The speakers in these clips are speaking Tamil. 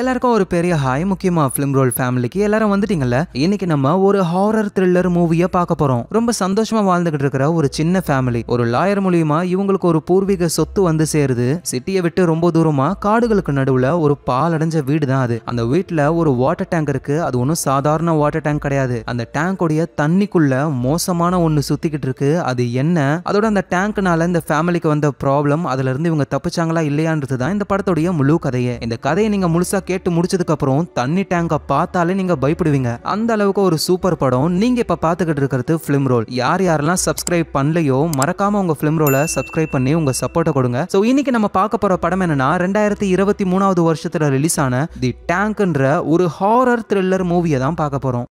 எல்லாருக்கும் ஒரு பெரிய ஹாய் முக்கியமா பிலிம் ரோல் ஃபேமிலிக்கு எல்லாரும் வந்துட்டீங்கல்ல இன்னைக்கு நம்ம ஒரு ஹாரர் த்ரில்லர் மூவியை பார்க்க போறோம் ரொம்ப சந்தோஷமா வாழ்ந்துகிட்டு இருக்கிற ஒரு சின்ன ஃபேமிலி ஒரு லாயர் மூலியமா இவங்களுக்கு ஒரு பூர்வீக சொத்து வந்து சேருது சிட்டியை விட்டு ரொம்ப தூரமா காடுகளுக்கு நடுவுல ஒரு பால் அடைஞ்ச வீடு தான் அது அந்த வீட்டுல ஒரு வாட்டர் டேங்க் இருக்கு அது ஒன்றும் சாதாரண வாட்டர் டேங்க் கிடையாது அந்த டேங்கோடைய தண்ணிக்குள்ள மோசமான ஒன்று சுத்திக்கிட்டு இருக்கு அது என்ன அதோட அந்த டேங்க்னால இந்த ஃபேமிலிக்கு வந்த ப்ராப்ளம் அதுல இருந்து இவங்க தப்பிச்சாங்களா இல்லையான்றது தான் இந்த படத்துடைய முழு கதையை இந்த கதையை நீங்க முழுசா கேட்டு முடிச்சதுக்கப்புறம் தண்ணி டேங்கை பார்த்தாலே நீங்கள் பயப்படுவீங்க அந்த அளவுக்கு ஒரு சூப்பர் படம் நீங்கள் இப்போ பார்த்துக்கிட்டு இருக்கிறது ஃபிலிம் ரோல் யார் யாரெல்லாம் சப்ஸ்கிரைப் பண்ணலையோ மறக்காமல் உங்கள் ஃபிலிம் ரோலை சப்ஸ்கிரைப் பண்ணி உங்கள் சப்போர்ட்டை கொடுங்க ஸோ இன்னைக்கு நம்ம பார்க்க போகிற படம் என்னன்னா ரெண்டாயிரத்தி இருபத்தி மூணாவது வருஷத்தில் ரிலீஸ் ஆன தி டேங்க்ன்ற ஒரு ஹாரர் த்ரில்லர் மூவியை தான் பார்க்க போகிறோம்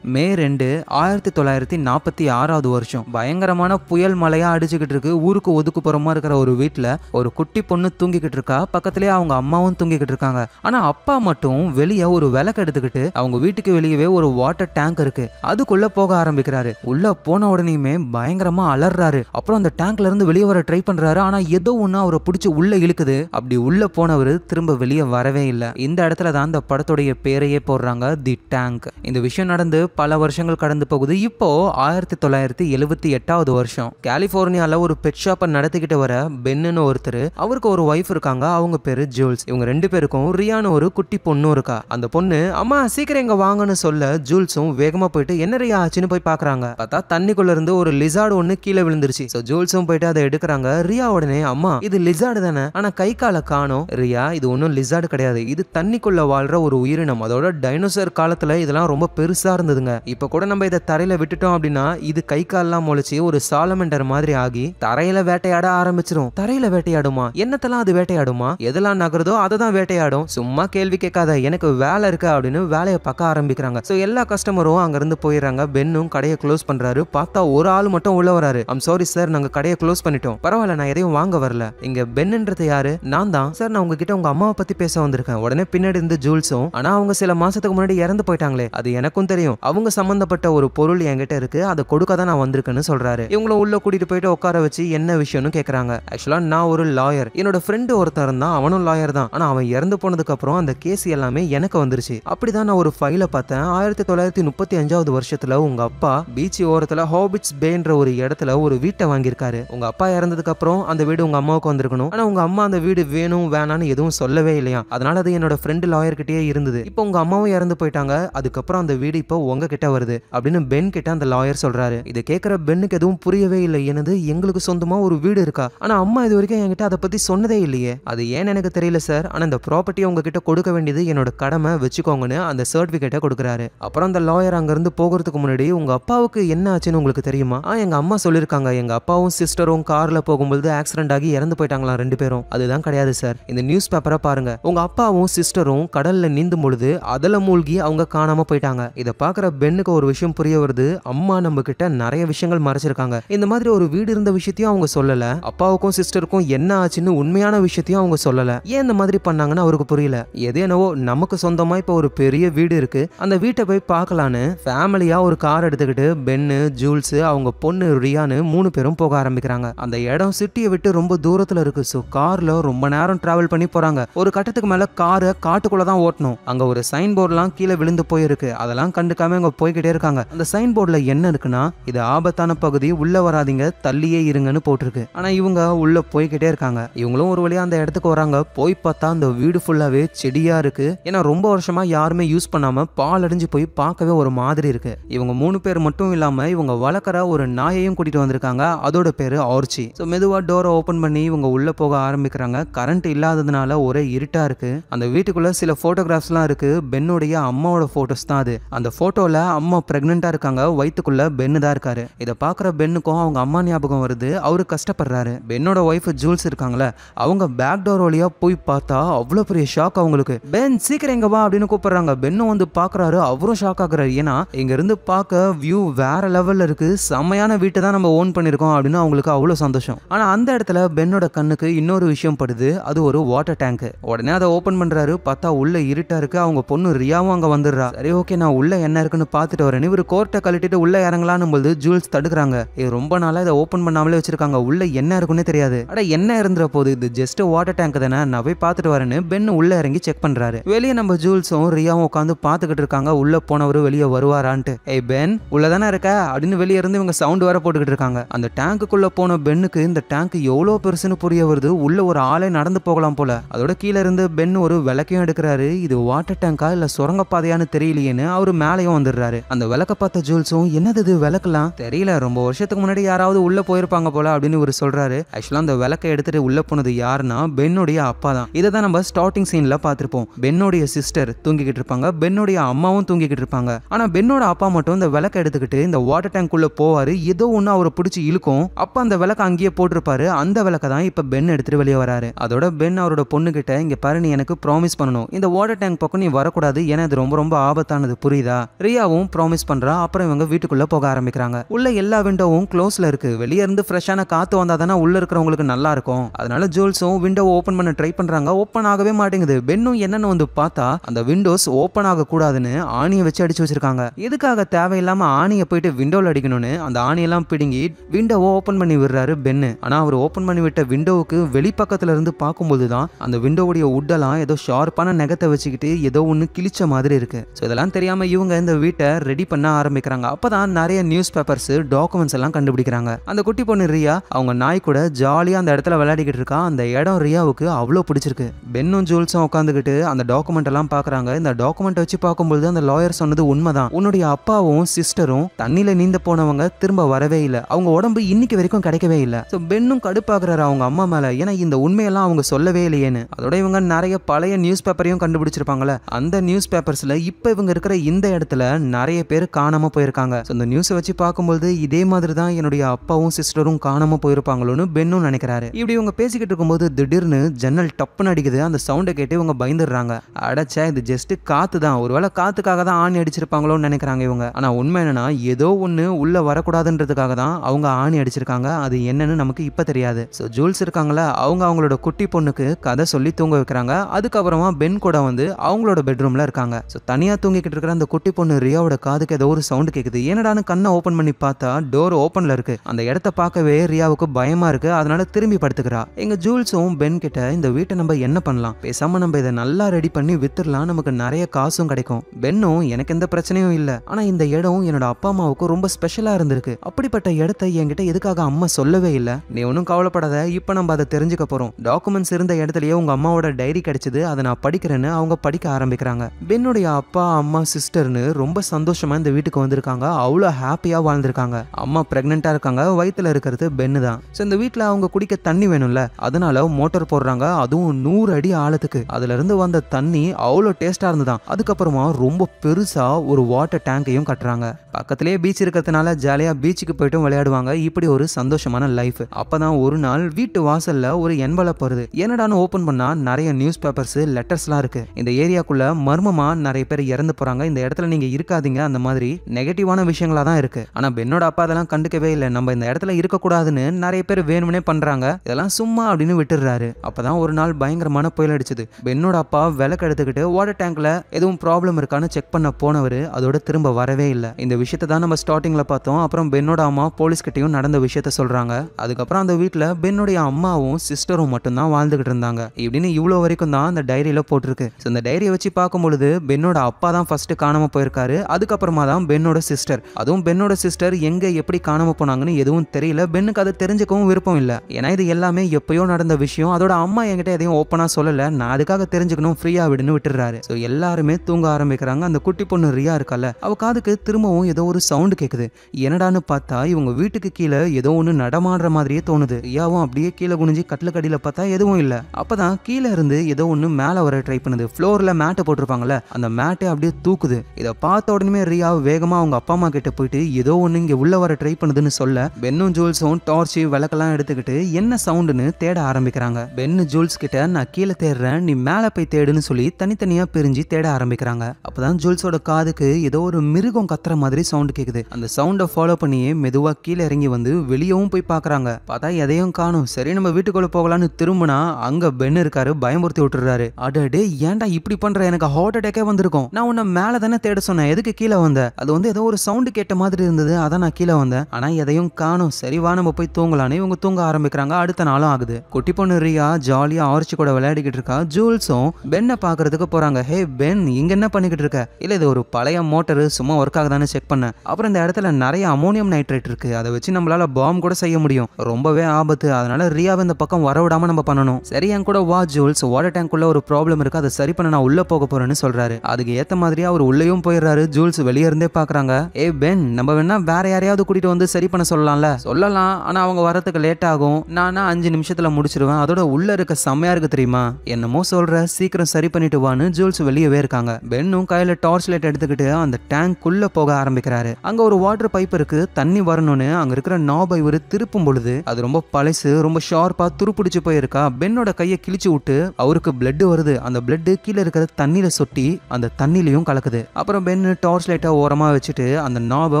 மே ரெண்டு ஆயிரத்தி தொள்ளாயிரத்தி நாற்பத்தி ஆறாவது வருஷம் பயங்கரமான புயல் மழையா அடிச்சுக்கிட்டு இருக்கு ஊருக்கு ஒதுக்குப்புறமா இருக்கிற ஒரு வீட்டில் ஒரு குட்டி பொண்ணு தூங்கிக்கிட்டு இருக்கா பக்கத்துலேயே அவங்க அம்மாவும் தூங்கிக்கிட்டு இருக்காங்க ஆனா அப்பா மட்டும் வெளியே ஒரு விளக்கு எடுத்துக்கிட்டு அவங்க வீட்டுக்கு வெளியவே ஒரு வாட்டர் டேங்க் இருக்கு அதுக்குள்ள போக ஆரம்பிக்கிறாரு உள்ள போன உடனேயுமே பயங்கரமா அலறாரு அப்புறம் அந்த டேங்க்ல இருந்து வெளியே வர ட்ரை பண்றாரு ஆனா ஏதோ ஒன்று அவரை பிடிச்சி உள்ள இழுக்குது அப்படி உள்ள போனவர் திரும்ப வெளியே வரவே இல்லை இந்த இடத்துல தான் அந்த படத்துடைய பேரையே போடுறாங்க தி டேங்க் இந்த விஷயம் நடந்து பல வருஷங்கள் கடந்து போகுது இப்போ ஆயிரத்தி தொள்ளாயிரத்தி எழுபத்தி எட்டாவது வருஷம் கலிபோர்னியால ஒரு பெட் ஷாப்பை நடத்திக்கிட்டு வர பென்னு ஒருத்தர் அவருக்கு ஒரு ஒய்ஃப் இருக்காங்க அவங்க பேரு ஜூல்ஸ் இவங்க ரெண்டு பேருக்கும் ரியான ஒரு குட்டி பொண்ணும் இருக்கா அந்த பொண்ணு அம்மா சீக்கிரம் எங்க வாங்கன்னு சொல்ல ஜூல்ஸும் வேகமா போயிட்டு என்ன ரியா ஆச்சுன்னு போய் பாக்குறாங்க பார்த்தா தண்ணிக்குள்ள இருந்து ஒரு லிசார்டு ஒண்ணு கீழே விழுந்துருச்சு ஜூல்ஸும் போயிட்டு அதை எடுக்கிறாங்க ரியா உடனே அம்மா இது லிசார்டு தானே ஆனா கை கால காணும் ரியா இது ஒன்றும் லிசார்டு கிடையாது இது தண்ணிக்குள்ள வாழ்ற ஒரு உயிரினம் அதோட டைனோசர் காலத்துல இதெல்லாம் ரொம்ப பெருசா இருந்தது போகுதுங்க இப்போ கூட நம்ம இதை தரையில விட்டுட்டோம் அப்படின்னா இது கை எல்லாம் முளைச்சு ஒரு சாலமெண்டர் மாதிரி ஆகி தரையில வேட்டையாட ஆரம்பிச்சிரும் தரையில வேட்டையாடுமா என்னத்தெல்லாம் அது வேட்டையாடுமா எதெல்லாம் நகருதோ அதை தான் வேட்டையாடும் சும்மா கேள்வி கேட்காத எனக்கு வேலை இருக்கு அப்படின்னு வேலையை பார்க்க ஆரம்பிக்கிறாங்க ஸோ எல்லா கஸ்டமரும் அங்கிருந்து போயிடுறாங்க பென்னும் கடையை க்ளோஸ் பண்றாரு பார்த்தா ஒரு ஆள் மட்டும் உள்ள வராரு ஐம் சாரி சார் நாங்க கடையை க்ளோஸ் பண்ணிட்டோம் பரவாயில்ல நான் எதையும் வாங்க வரல இங்க பென்ன்றது யாரு நான் தான் சார் நான் உங்ககிட்ட உங்க அம்மாவை பத்தி பேச வந்திருக்கேன் உடனே பின்னாடி இருந்து ஜூல்ஸும் ஆனா அவங்க சில மாசத்துக்கு முன்னாடி இறந்து போயிட்டாங்களே அது எனக்கும் தெரியும் அவங்க சம்மந்தப்பட்ட ஒரு பொருள் என்கிட்ட இருக்குது அதை கொடுக்க தான் நான் வந்திருக்கேன்னு சொல்கிறாரு இவங்கள உள்ளே கூட்டிகிட்டு போயிட்டு உட்கார வச்சு என்ன விஷயம்னு கேட்குறாங்க ஆக்சுவலாக நான் ஒரு லாயர் என்னோட ஃப்ரெண்டு ஒருத்தர் தான் அவனும் லாயர் தான் ஆனால் அவன் இறந்து போனதுக்கப்புறம் அந்த கேஸ் எல்லாமே எனக்கு வந்துருச்சு அப்படிதான் நான் ஒரு ஃபைலை பார்த்தேன் ஆயிரத்தி தொள்ளாயிரத்தி முப்பத்தி அஞ்சாவது வருஷத்தில் உங்கள் அப்பா பீச் ஓரத்தில் ஹாபிட்ஸ் பேன்ற ஒரு இடத்துல ஒரு வீட்டை வாங்கியிருக்காரு உங்க அப்பா இறந்ததுக்கு அப்புறம் அந்த வீடு உங்க அம்மாவுக்கு வந்திருக்கணும் ஆனா உங்க அம்மா அந்த வீடு வேணும் வேணான்னு எதுவும் சொல்லவே இல்லையா அதனால அது என்னோட ஃப்ரெண்டு லாயர்கிட்டயே இருந்தது இப்போ உங்க அம்மாவும் இறந்து போயிட்டாங்க அதுக்கப்புறம் அந்த வீடு இப்போ உங்க உங்க கிட்ட வருது அப்படின்னு பென் கிட்ட அந்த லாயர் சொல்றாரு இதை கேட்கிற பென்னுக்கு எதுவும் புரியவே இல்லை எனது எங்களுக்கு சொந்தமா ஒரு வீடு இருக்கா ஆனா அம்மா இது வரைக்கும் என்கிட்ட அதை பத்தி சொன்னதே இல்லையே அது ஏன் எனக்கு தெரியல சார் ஆனா இந்த ப்ராப்பர்ட்டியை உங்ககிட்ட கொடுக்க வேண்டியது என்னோட கடமை வச்சுக்கோங்கன்னு அந்த சர்டிபிகேட்டை கொடுக்குறாரு அப்புறம் அந்த லாயர் அங்கிருந்து போகிறதுக்கு முன்னாடி உங்க அப்பாவுக்கு என்ன ஆச்சுன்னு உங்களுக்கு தெரியுமா ஆ எங்க அம்மா சொல்லியிருக்காங்க எங்க அப்பாவும் சிஸ்டரும் கார்ல போகும்போது ஆக்சிடென்ட் ஆகி இறந்து போயிட்டாங்களா ரெண்டு பேரும் அதுதான் கிடையாது சார் இந்த நியூஸ் பேப்பரை பாருங்க உங்க அப்பாவும் சிஸ்டரும் கடல்ல நீந்தும் பொழுது அதில் மூழ்கி அவங்க காணாம போயிட்டாங்க இதை பாக்குற பென்னுக்கு ஒரு விஷயம் புரிய வருது அம்மா நம்ம கிட்ட நிறைய விஷயங்கள் மறைச்சிருக்காங்க இந்த மாதிரி ஒரு வீடு இருந்த விஷயத்தையும் அவங்க சொல்லல அப்பாவுக்கும் சிஸ்டருக்கும் என்ன ஆச்சுன்னு உண்மையான விஷயத்தையும் அவங்க சொல்லல ஏன் இந்த மாதிரி பண்ணாங்கன்னு அவருக்கு புரியல எதேனவோ நமக்கு சொந்தமா இப்போ ஒரு பெரிய வீடு இருக்கு அந்த வீட்டை போய் பார்க்கலான்னு ஃபேமிலியா ஒரு கார் எடுத்துக்கிட்டு பென்னு ஜூல்ஸ் அவங்க பொண்ணு ரியான்னு மூணு பேரும் போக ஆரம்பிக்கிறாங்க அந்த இடம் சிட்டியை விட்டு ரொம்ப தூரத்துல இருக்கு ஸோ கார்ல ரொம்ப நேரம் டிராவல் பண்ணி போறாங்க ஒரு கட்டத்துக்கு மேல காரை காட்டுக்குள்ள தான் ஓட்டணும் அங்க ஒரு சைன் போர்ட்லாம் கீழே விழுந்து போயிருக்கு அதெல்லாம் கண்டுக்காம ஒருத்தவங்க போய்கிட்டே இருக்காங்க அந்த சைன் போர்டில் என்ன இருக்குன்னா இது ஆபத்தான பகுதி உள்ளே வராதிங்க தள்ளியே இருங்கன்னு போட்டிருக்கு ஆனால் இவங்க உள்ளே போய்கிட்டே இருக்காங்க இவங்களும் ஒரு வழியாக அந்த இடத்துக்கு வராங்க போய் பார்த்தா அந்த வீடு ஃபுல்லாகவே செடியாக இருக்குது ஏன்னா ரொம்ப வருஷமாக யாருமே யூஸ் பண்ணாமல் பால் அடைஞ்சு போய் பார்க்கவே ஒரு மாதிரி இருக்குது இவங்க மூணு பேர் மட்டும் இல்லாமல் இவங்க வளர்க்குற ஒரு நாயையும் கூட்டிகிட்டு வந்திருக்காங்க அதோட பேர் ஆர்ச்சி ஸோ மெதுவாக டோரை ஓப்பன் பண்ணி இவங்க உள்ளே போக ஆரம்பிக்கிறாங்க கரண்ட் இல்லாததுனால ஒரே இருட்டாக இருக்குது அந்த வீட்டுக்குள்ளே சில ஃபோட்டோகிராஃப்ஸ்லாம் இருக்குது பென்னுடைய அம்மாவோட ஃபோட்டோஸ் தான் அது அந்த ஃபோட்டோவில் போல் அம்மா ப்ரெக்னெண்ட்டாக இருக்காங்க வயிற்றுக்குள்ளே பென்னு தான் இருக்காரு இதை பார்க்குற பெண்ணுக்கும் அவங்க அம்மா ஞாபகம் வருது அவர் கஷ்டப்படுறாரு பென்னோட ஒய்ஃப் ஜூல்ஸ் இருக்காங்களே அவங்க பேக் டோர் வழியாக போய் பார்த்தா அவ்வளோ பெரிய ஷாக் அவங்களுக்கு பென் சீக்கிரம் எங்க வா அப்படின்னு கூப்பிடுறாங்க பென்னும் வந்து பார்க்குறாரு அவரும் ஷாக் ஆகுறாரு ஏன்னா இங்கேருந்து பார்க்க வியூ வேற லெவலில் இருக்குது செம்மையான வீட்டை தான் நம்ம ஓன் பண்ணியிருக்கோம் அப்படின்னு அவங்களுக்கு அவ்வளோ சந்தோஷம் ஆனால் அந்த இடத்துல பென்னோட கண்ணுக்கு இன்னொரு விஷயம் படுது அது ஒரு வாட்டர் டேங்க் உடனே அதை ஓப்பன் பண்ணுறாரு பார்த்தா உள்ள இருட்டாக இருக்குது அவங்க பொண்ணு ரியாவும் அங்கே வந்துடுறா சரி ஓகே நான் உள்ள என்ன இருக்கு இருக்குன்னு பார்த்துட்டு வரேன் இவர் கோர்ட்டை கழட்டிட்டு உள்ளே இறங்கலான்னு போது ஜூல்ஸ் தடுக்கிறாங்க இது ரொம்ப நாளாக இதை ஓப்பன் பண்ணாமலே வச்சிருக்காங்க உள்ள என்ன இருக்குன்னு தெரியாது அட என்ன இருந்துற போது இது ஜஸ்ட் வாட்டர் டேங்க் தானே நான் போய் பார்த்துட்டு வரேன்னு பென் உள்ள இறங்கி செக் பண்றாரு வெளியே நம்ம ஜூல்ஸும் ரியாவும் உட்காந்து பார்த்துக்கிட்டு இருக்காங்க உள்ள போனவர் வெளியே வருவாரான்ட்டு ஏய் பென் உள்ளதானே இருக்க அப்படின்னு வெளியே இருந்து இவங்க சவுண்ட் வேற போட்டுக்கிட்டு இருக்காங்க அந்த டேங்குக்குள்ள போன பென்னுக்கு இந்த டேங்க் எவ்வளோ பெருசுன்னு புரிய வருது உள்ள ஒரு ஆளே நடந்து போகலாம் போல அதோட கீழே இருந்து பென் ஒரு விளக்கையும் எடுக்கிறாரு இது வாட்டர் டேங்கா இல்லை சுரங்கப்பாதையான்னு தெரியலையேன்னு அவர் மேலேயும் வந்துடுறாரு அந்த விளக்க பார்த்த ஜூல்ஸும் என்னது இது விளக்கலாம் தெரியல ரொம்ப வருஷத்துக்கு முன்னாடி யாராவது உள்ள போயிருப்பாங்க போல அப்படின்னு இவர் சொல்றாரு ஆக்சுவலா அந்த விளக்க எடுத்துட்டு உள்ள போனது யாருன்னா பென்னுடைய அப்பா தான் இதை தான் நம்ம ஸ்டார்டிங் சீன்ல பார்த்திருப்போம் பென்னுடைய சிஸ்டர் தூங்கிக்கிட்டு இருப்பாங்க பென்னுடைய அம்மாவும் தூங்கிக்கிட்டு இருப்பாங்க ஆனா பென்னோட அப்பா மட்டும் இந்த விளக்க எடுத்துக்கிட்டு இந்த வாட்டர் டேங்க் உள்ள போவாரு ஏதோ ஒன்று அவரை பிடிச்சி இழுக்கும் அப்ப அந்த விளக்க அங்கேயே போட்டிருப்பாரு அந்த விளக்க தான் இப்ப பென் எடுத்துட்டு வெளியே வராரு அதோட பென் அவரோட பொண்ணு கிட்ட இங்க பாரு நீ எனக்கு ப்ராமிஸ் பண்ணணும் இந்த வாட்டர் டேங்க் பக்கம் நீ வரக்கூடாது ஏன்னா இது ரொம்ப ரொம்ப ஆபத்தானது புரியுதா பிரியாவும் ப்ராமிஸ் பண்றா அப்புறம் இவங்க வீட்டுக்குள்ள போக ஆரம்பிக்கிறாங்க உள்ள எல்லா விண்டோவும் க்ளோஸ்ல இருக்கு வெளியே இருந்து ஃப்ரெஷ்ஷான காத்து வந்தா தானே உள்ள இருக்கிறவங்களுக்கு நல்லா இருக்கும் அதனால ஜூல்ஸும் விண்டோ ஓப்பன் பண்ண ட்ரை பண்றாங்க ஓப்பன் ஆகவே மாட்டேங்குது பென்னும் என்னன்னு வந்து பார்த்தா அந்த விண்டோஸ் ஓப்பன் ஆக கூடாதுன்னு ஆணியை வச்சு அடிச்சு வச்சிருக்காங்க எதுக்காக தேவையில்லாம ஆணியை போயிட்டு விண்டோவில் அடிக்கணும்னு அந்த ஆணியெல்லாம் பிடுங்கி விண்டோவை ஓப்பன் பண்ணி விடுறாரு பென்னு ஆனா அவர் ஓப்பன் பண்ணி விட்ட விண்டோவுக்கு வெளிப்பக்கத்துல இருந்து பார்க்கும்போது தான் அந்த விண்டோவுடைய உட்டெல்லாம் ஏதோ ஷார்ப்பான நெகத்தை வச்சுக்கிட்டு ஏதோ ஒன்று கிழிச்ச மாதிரி இருக்கு ஸோ இதெல்லாம் தெரியாம இவங்க இந்த வீட்டை ரெடி பண்ண ஆரம்பிக்கிறாங்க அப்பதான் நிறைய நியூஸ் பேப்பர்ஸ் டாக்குமெண்ட்ஸ் எல்லாம் கண்டுபிடிக்கிறாங்க அந்த குட்டி பொண்ணு ரியா அவங்க நாய் கூட ஜாலியா அந்த இடத்துல விளையாடிக்கிட்டு இருக்கா அந்த இடம் ரியாவுக்கு அவ்வளோ பிடிச்சிருக்கு பென்னும் ஜூல்ஸும் உட்காந்துக்கிட்டு அந்த டாக்குமெண்ட் எல்லாம் பாக்குறாங்க இந்த டாக்குமெண்ட் வச்சு பார்க்கும்போது அந்த லாயர் சொன்னது உண்மைதான் உன்னுடைய அப்பாவும் சிஸ்டரும் தண்ணியில நீந்த போனவங்க திரும்ப வரவே இல்லை அவங்க உடம்பு இன்னைக்கு வரைக்கும் கிடைக்கவே இல்லை ஸோ பென்னும் கடுப்பாக்குறாரு அவங்க அம்மா மேல ஏன்னா இந்த உண்மையெல்லாம் அவங்க சொல்லவே இல்லையேன்னு அதோட இவங்க நிறைய பழைய நியூஸ் பேப்பரையும் கண்டுபிடிச்சிருப்பாங்களே அந்த நியூஸ் பேப்பர்ஸ்ல இப்போ இவங்க இருக்கிற இந்த இடத்துல நிறைய பேர் காணாம போயிருக்காங்க ஸோ இந்த நியூஸை வச்சு பார்க்கும்போது இதே மாதிரி தான் என்னுடைய அப்பாவும் சிஸ்டரும் காணாமல் போயிருப்பாங்களோன்னு பென்னும் நினைக்கிறாரு இப்படி இவங்க பேசிக்கிட்டு இருக்கும்போது திடீர்னு ஜன்னல் டப்புன்னு அடிக்குது அந்த சவுண்டை கேட்டு இவங்க பயந்துடுறாங்க அடைச்சா இது ஜஸ்ட் காத்து தான் ஒருவேளை காத்துக்காக தான் ஆணி அடிச்சிருப்பாங்களோன்னு நினைக்கிறாங்க இவங்க ஆனால் உண்மை என்னன்னா ஏதோ ஒன்று உள்ளே வரக்கூடாதுன்றதுக்காக தான் அவங்க ஆணி அடிச்சிருக்காங்க அது என்னன்னு நமக்கு இப்போ தெரியாது ஸோ ஜூல்ஸ் இருக்காங்களா அவங்க அவங்களோட குட்டி பொண்ணுக்கு கதை சொல்லி தூங்க வைக்கிறாங்க அதுக்கப்புறமா பென் கூட வந்து அவங்களோட பெட்ரூம்ல இருக்காங்க ஸோ தனியாக தூங்கிக்கிட்டு இருக்கிற அந்த குட்டி பொண்ணு ரியாவோட காதுக்கு ஏதோ ஒரு சவுண்டு கேட்குது என்னடான்னு கண்ணை ஓப்பன் பண்ணி பார்த்தா டோர் ஓப்பனில் இருக்கு அந்த இடத்த பார்க்கவே ரியாவுக்கு பயமா இருக்கு அதனால திரும்பி படுத்துக்கிறா எங்க ஜூல்ஸும் பென் கிட்ட இந்த வீட்டை நம்ம என்ன பண்ணலாம் பேசாம நம்ம இதை நல்லா ரெடி பண்ணி வித்துடலாம் நமக்கு நிறைய காசும் கிடைக்கும் பென்னும் எனக்கு எந்த பிரச்சனையும் இல்லை ஆனா இந்த இடம் என்னோட அப்பா அம்மாவுக்கு ரொம்ப ஸ்பெஷலா இருந்திருக்கு அப்படிப்பட்ட இடத்த என்கிட்ட எதுக்காக அம்மா சொல்லவே இல்லை நீ ஒன்றும் கவலைப்படாத இப்போ நம்ம அதை தெரிஞ்சுக்க போறோம் டாக்குமெண்ட்ஸ் இருந்த இடத்துலயே உங்க அம்மாவோட டைரி கிடைச்சது அதை நான் படிக்கிறேன்னு அவங்க படிக்க ஆரம்பிக்கிறாங்க பென்னுடைய அப்பா அம்மா சிஸ்டர்னு ரொம்ப ரொம்ப சந்தோஷமாக இந்த வீட்டுக்கு வந்திருக்காங்க அவ்வளோ ஹாப்பியாக வாழ்ந்திருக்காங்க அம்மா ப்ரெக்னெண்ட்டாக இருக்காங்க வயிற்றுல இருக்கிறது பென்னு தான் ஸோ இந்த வீட்டில் அவங்க குடிக்க தண்ணி வேணும்ல அதனால மோட்டர் போடுறாங்க அதுவும் நூறு அடி ஆழத்துக்கு அதுலேருந்து வந்த தண்ணி அவ்வளோ டேஸ்ட்டாக இருந்துதான் அதுக்கப்புறமா ரொம்ப பெருசாக ஒரு வாட்டர் டேங்கையும் கட்டுறாங்க பக்கத்துலேயே பீச் இருக்கிறதுனால ஜாலியாக பீச்சுக்கு போயிட்டும் விளையாடுவாங்க இப்படி ஒரு சந்தோஷமான லைஃப் அப்போதான் ஒரு நாள் வீட்டு வாசலில் ஒரு எண்பலப் வருது என்னடான்னு ஓப்பன் பண்ணால் நிறைய நியூஸ் பேப்பர்ஸ் லெட்டர்ஸ்லாம் இருக்குது இந்த ஏரியாக்குள்ளே மர்மமாக நிறைய பேர் இறந்து போகிறாங்க இந்த இடத்துல நீங்கள் இருக்காதீங்க அந்த மாதிரி நெகட்டிவான விஷயங்களா தான் இருக்கு ஆனா பென்னோட அப்பா அதெல்லாம் கண்டுக்கவே இல்லை நம்ம இந்த இடத்துல இருக்கக்கூடாதுன்னு நிறைய பேர் வேணும்னே பண்றாங்க இதெல்லாம் சும்மா அப்படின்னு விட்டுடுறாரு அப்பதான் ஒரு நாள் பயங்கரமான புயல் அடிச்சது பென்னோட அப்பா விளக்கு எடுத்துக்கிட்டு வாட்டர் டேங்க்ல எதுவும் ப்ராப்ளம் இருக்கான்னு செக் பண்ண போனவர் அதோட திரும்ப வரவே இல்லை இந்த விஷயத்தை தான் நம்ம ஸ்டார்டிங்ல பார்த்தோம் அப்புறம் பென்னோட அம்மா போலீஸ் போலீஸ்கிட்டையும் நடந்த விஷயத்த சொல்றாங்க அதுக்கப்புறம் அந்த வீட்டில் பென்னுடைய அம்மாவும் சிஸ்டரும் மட்டும்தான் வாழ்ந்துகிட்டு இருந்தாங்க இப்படின்னு இவ்வளோ வரைக்கும் தான் அந்த டைரியில போட்டிருக்கு இந்த டைரியை வச்சு பார்க்கும்பொழுது பென்னோட அப்பா தான் ஃபர்ஸ்ட் காணாம போயிருக்காரு சொல்லியிருக்காரு அதுக்கப்புறமா தான் பென்னோட சிஸ்டர் அதுவும் பென்னோட சிஸ்டர் எங்க எப்படி காணாம போனாங்கன்னு எதுவும் தெரியல பென்னுக்கு அதை தெரிஞ்சுக்கவும் விருப்பம் இல்லை ஏன்னா இது எல்லாமே எப்பயோ நடந்த விஷயம் அதோட அம்மா என்கிட்ட எதையும் ஓப்பனா சொல்லல நான் அதுக்காக தெரிஞ்சுக்கணும் ஃப்ரீயா விடுன்னு விட்டுறாரு ஸோ எல்லாருமே தூங்க ஆரம்பிக்கிறாங்க அந்த குட்டி பொண்ணு ரியா இருக்கல அவ காதுக்கு திரும்பவும் ஏதோ ஒரு சவுண்ட் கேட்குது என்னடான்னு பார்த்தா இவங்க வீட்டுக்கு கீழே ஏதோ ஒண்ணு நடமாடுற மாதிரியே தோணுது ரியாவும் அப்படியே கீழே குனிஞ்சு கடியில பார்த்தா எதுவும் இல்லை அப்பதான் கீழே இருந்து ஏதோ ஒண்ணு மேல வர ட்ரை பண்ணுது ஃப்ளோரில் மேட்டை போட்டிருப்பாங்கல்ல அந்த மேட்டை அப்படியே தூக்குது இதை பார்த்த உடனே ரியா வேகமாக அவங்க அப்பா அம்மா கிட்ட போயிட்டு ஏதோ ஒன்று இங்கே உள்ள வர ட்ரை பண்ணுதுன்னு சொல்ல பென்னும் ஜூல்ஸும் டார்ச்சு விளக்கெல்லாம் எடுத்துக்கிட்டு என்ன சவுண்டுன்னு தேட ஆரம்பிக்கிறாங்க பென்னு ஜூல்ஸ் கிட்ட நான் கீழே தேடுறேன் நீ மேலே போய் தேடுன்னு சொல்லி தனித்தனியாக பிரிஞ்சு தேட ஆரம்பிக்கிறாங்க அப்பதான் ஜூல்ஸோட காதுக்கு ஏதோ ஒரு மிருகம் கத்துற மாதிரி சவுண்டு கேட்குது அந்த சவுண்டை ஃபாலோ பண்ணியே மெதுவாக கீழே இறங்கி வந்து வெளியவும் போய் பாக்குறாங்க பார்த்தா எதையும் காணும் சரி நம்ம வீட்டுக்குள்ளே போகலான்னு திரும்பினா அங்கே பென் இருக்காரு பயமுறுத்தி விட்டுறாரு அடடே ஏன்டா இப்படி பண்ணுற எனக்கு ஹார்ட் அட்டாக்கே வந்திருக்கும் நான் உன்னை மேலே தானே தேட சொன்னேன் நான் எதுக்கு கீழே வந்தேன் அது வந்து ஏதோ ஒரு சவுண்டு கேட்ட மாதிரி இருந்தது அதான் நான் கீழே வந்தேன் ஆனால் எதையும் காணும் சரிவா நம்ம போய் தூங்கலான்னு இவங்க தூங்க ஆரம்பிக்கிறாங்க அடுத்த நாளும் ஆகுது குட்டி பொண்ணு ரியா ஜாலியாக ஆர்ச்சி கூட விளையாடிக்கிட்டு இருக்கா ஜூல்ஸும் பென்னை பார்க்கறதுக்கு போகிறாங்க ஹே பென் இங்கே என்ன பண்ணிக்கிட்டு இருக்க இல்லை இது ஒரு பழைய மோட்டர் சும்மா ஒர்க் ஆகுதான்னு செக் பண்ணேன் அப்புறம் இந்த இடத்துல நிறைய அமோனியம் நைட்ரேட் இருக்கு அதை வச்சு நம்மளால பாம் கூட செய்ய முடியும் ரொம்பவே ஆபத்து அதனால ரியாவை இந்த பக்கம் வரவிடாம நம்ம பண்ணணும் சரி என் கூட வா ஜூல்ஸ் வாட்டர் டேங்க்குள்ள ஒரு ப்ராப்ளம் இருக்கு அதை சரி பண்ண நான் உள்ள போக போறேன்னு சொல்றாரு அதுக்கு ஏத்த மாதிரியே அவர் உள்ளேயும் போயிடுறாரு சொல்றாரு ஜூல்ஸ் வெளியே இருந்தே பாக்குறாங்க ஏ பென் நம்ம வேணா வேற யாரையாவது கூட்டிட்டு வந்து சரி பண்ண சொல்லலாம்ல சொல்லலாம் ஆனா அவங்க வரதுக்கு லேட் ஆகும் நானா அஞ்சு நிமிஷத்துல முடிச்சிருவேன் அதோட உள்ள இருக்க செம்மையா இருக்கு தெரியுமா என்னமோ சொல்ற சீக்கிரம் சரி பண்ணிட்டு வான்னு ஜூல்ஸ் வெளியவே இருக்காங்க பென்னும் கையில டார்ச் லைட் எடுத்துக்கிட்டு அந்த டேங்க் குள்ள போக ஆரம்பிக்கிறாரு அங்க ஒரு வாட்டர் பைப் இருக்கு தண்ணி வரணும்னு அங்க இருக்கிற நாபை இவர் திருப்பும் பொழுது அது ரொம்ப பழசு ரொம்ப ஷார்ப்பா துருப்பிடிச்சு போயிருக்கா பென்னோட கையை கிழிச்சு விட்டு அவருக்கு பிளட் வருது அந்த பிளட் கீழே இருக்கிற தண்ணியில சொட்டி அந்த தண்ணிலையும் கலக்குது அப்புறம் பென் அப்படின்னு டார்ச் லைட்டை ஓரமாக வச்சுட்டு அந்த நாவை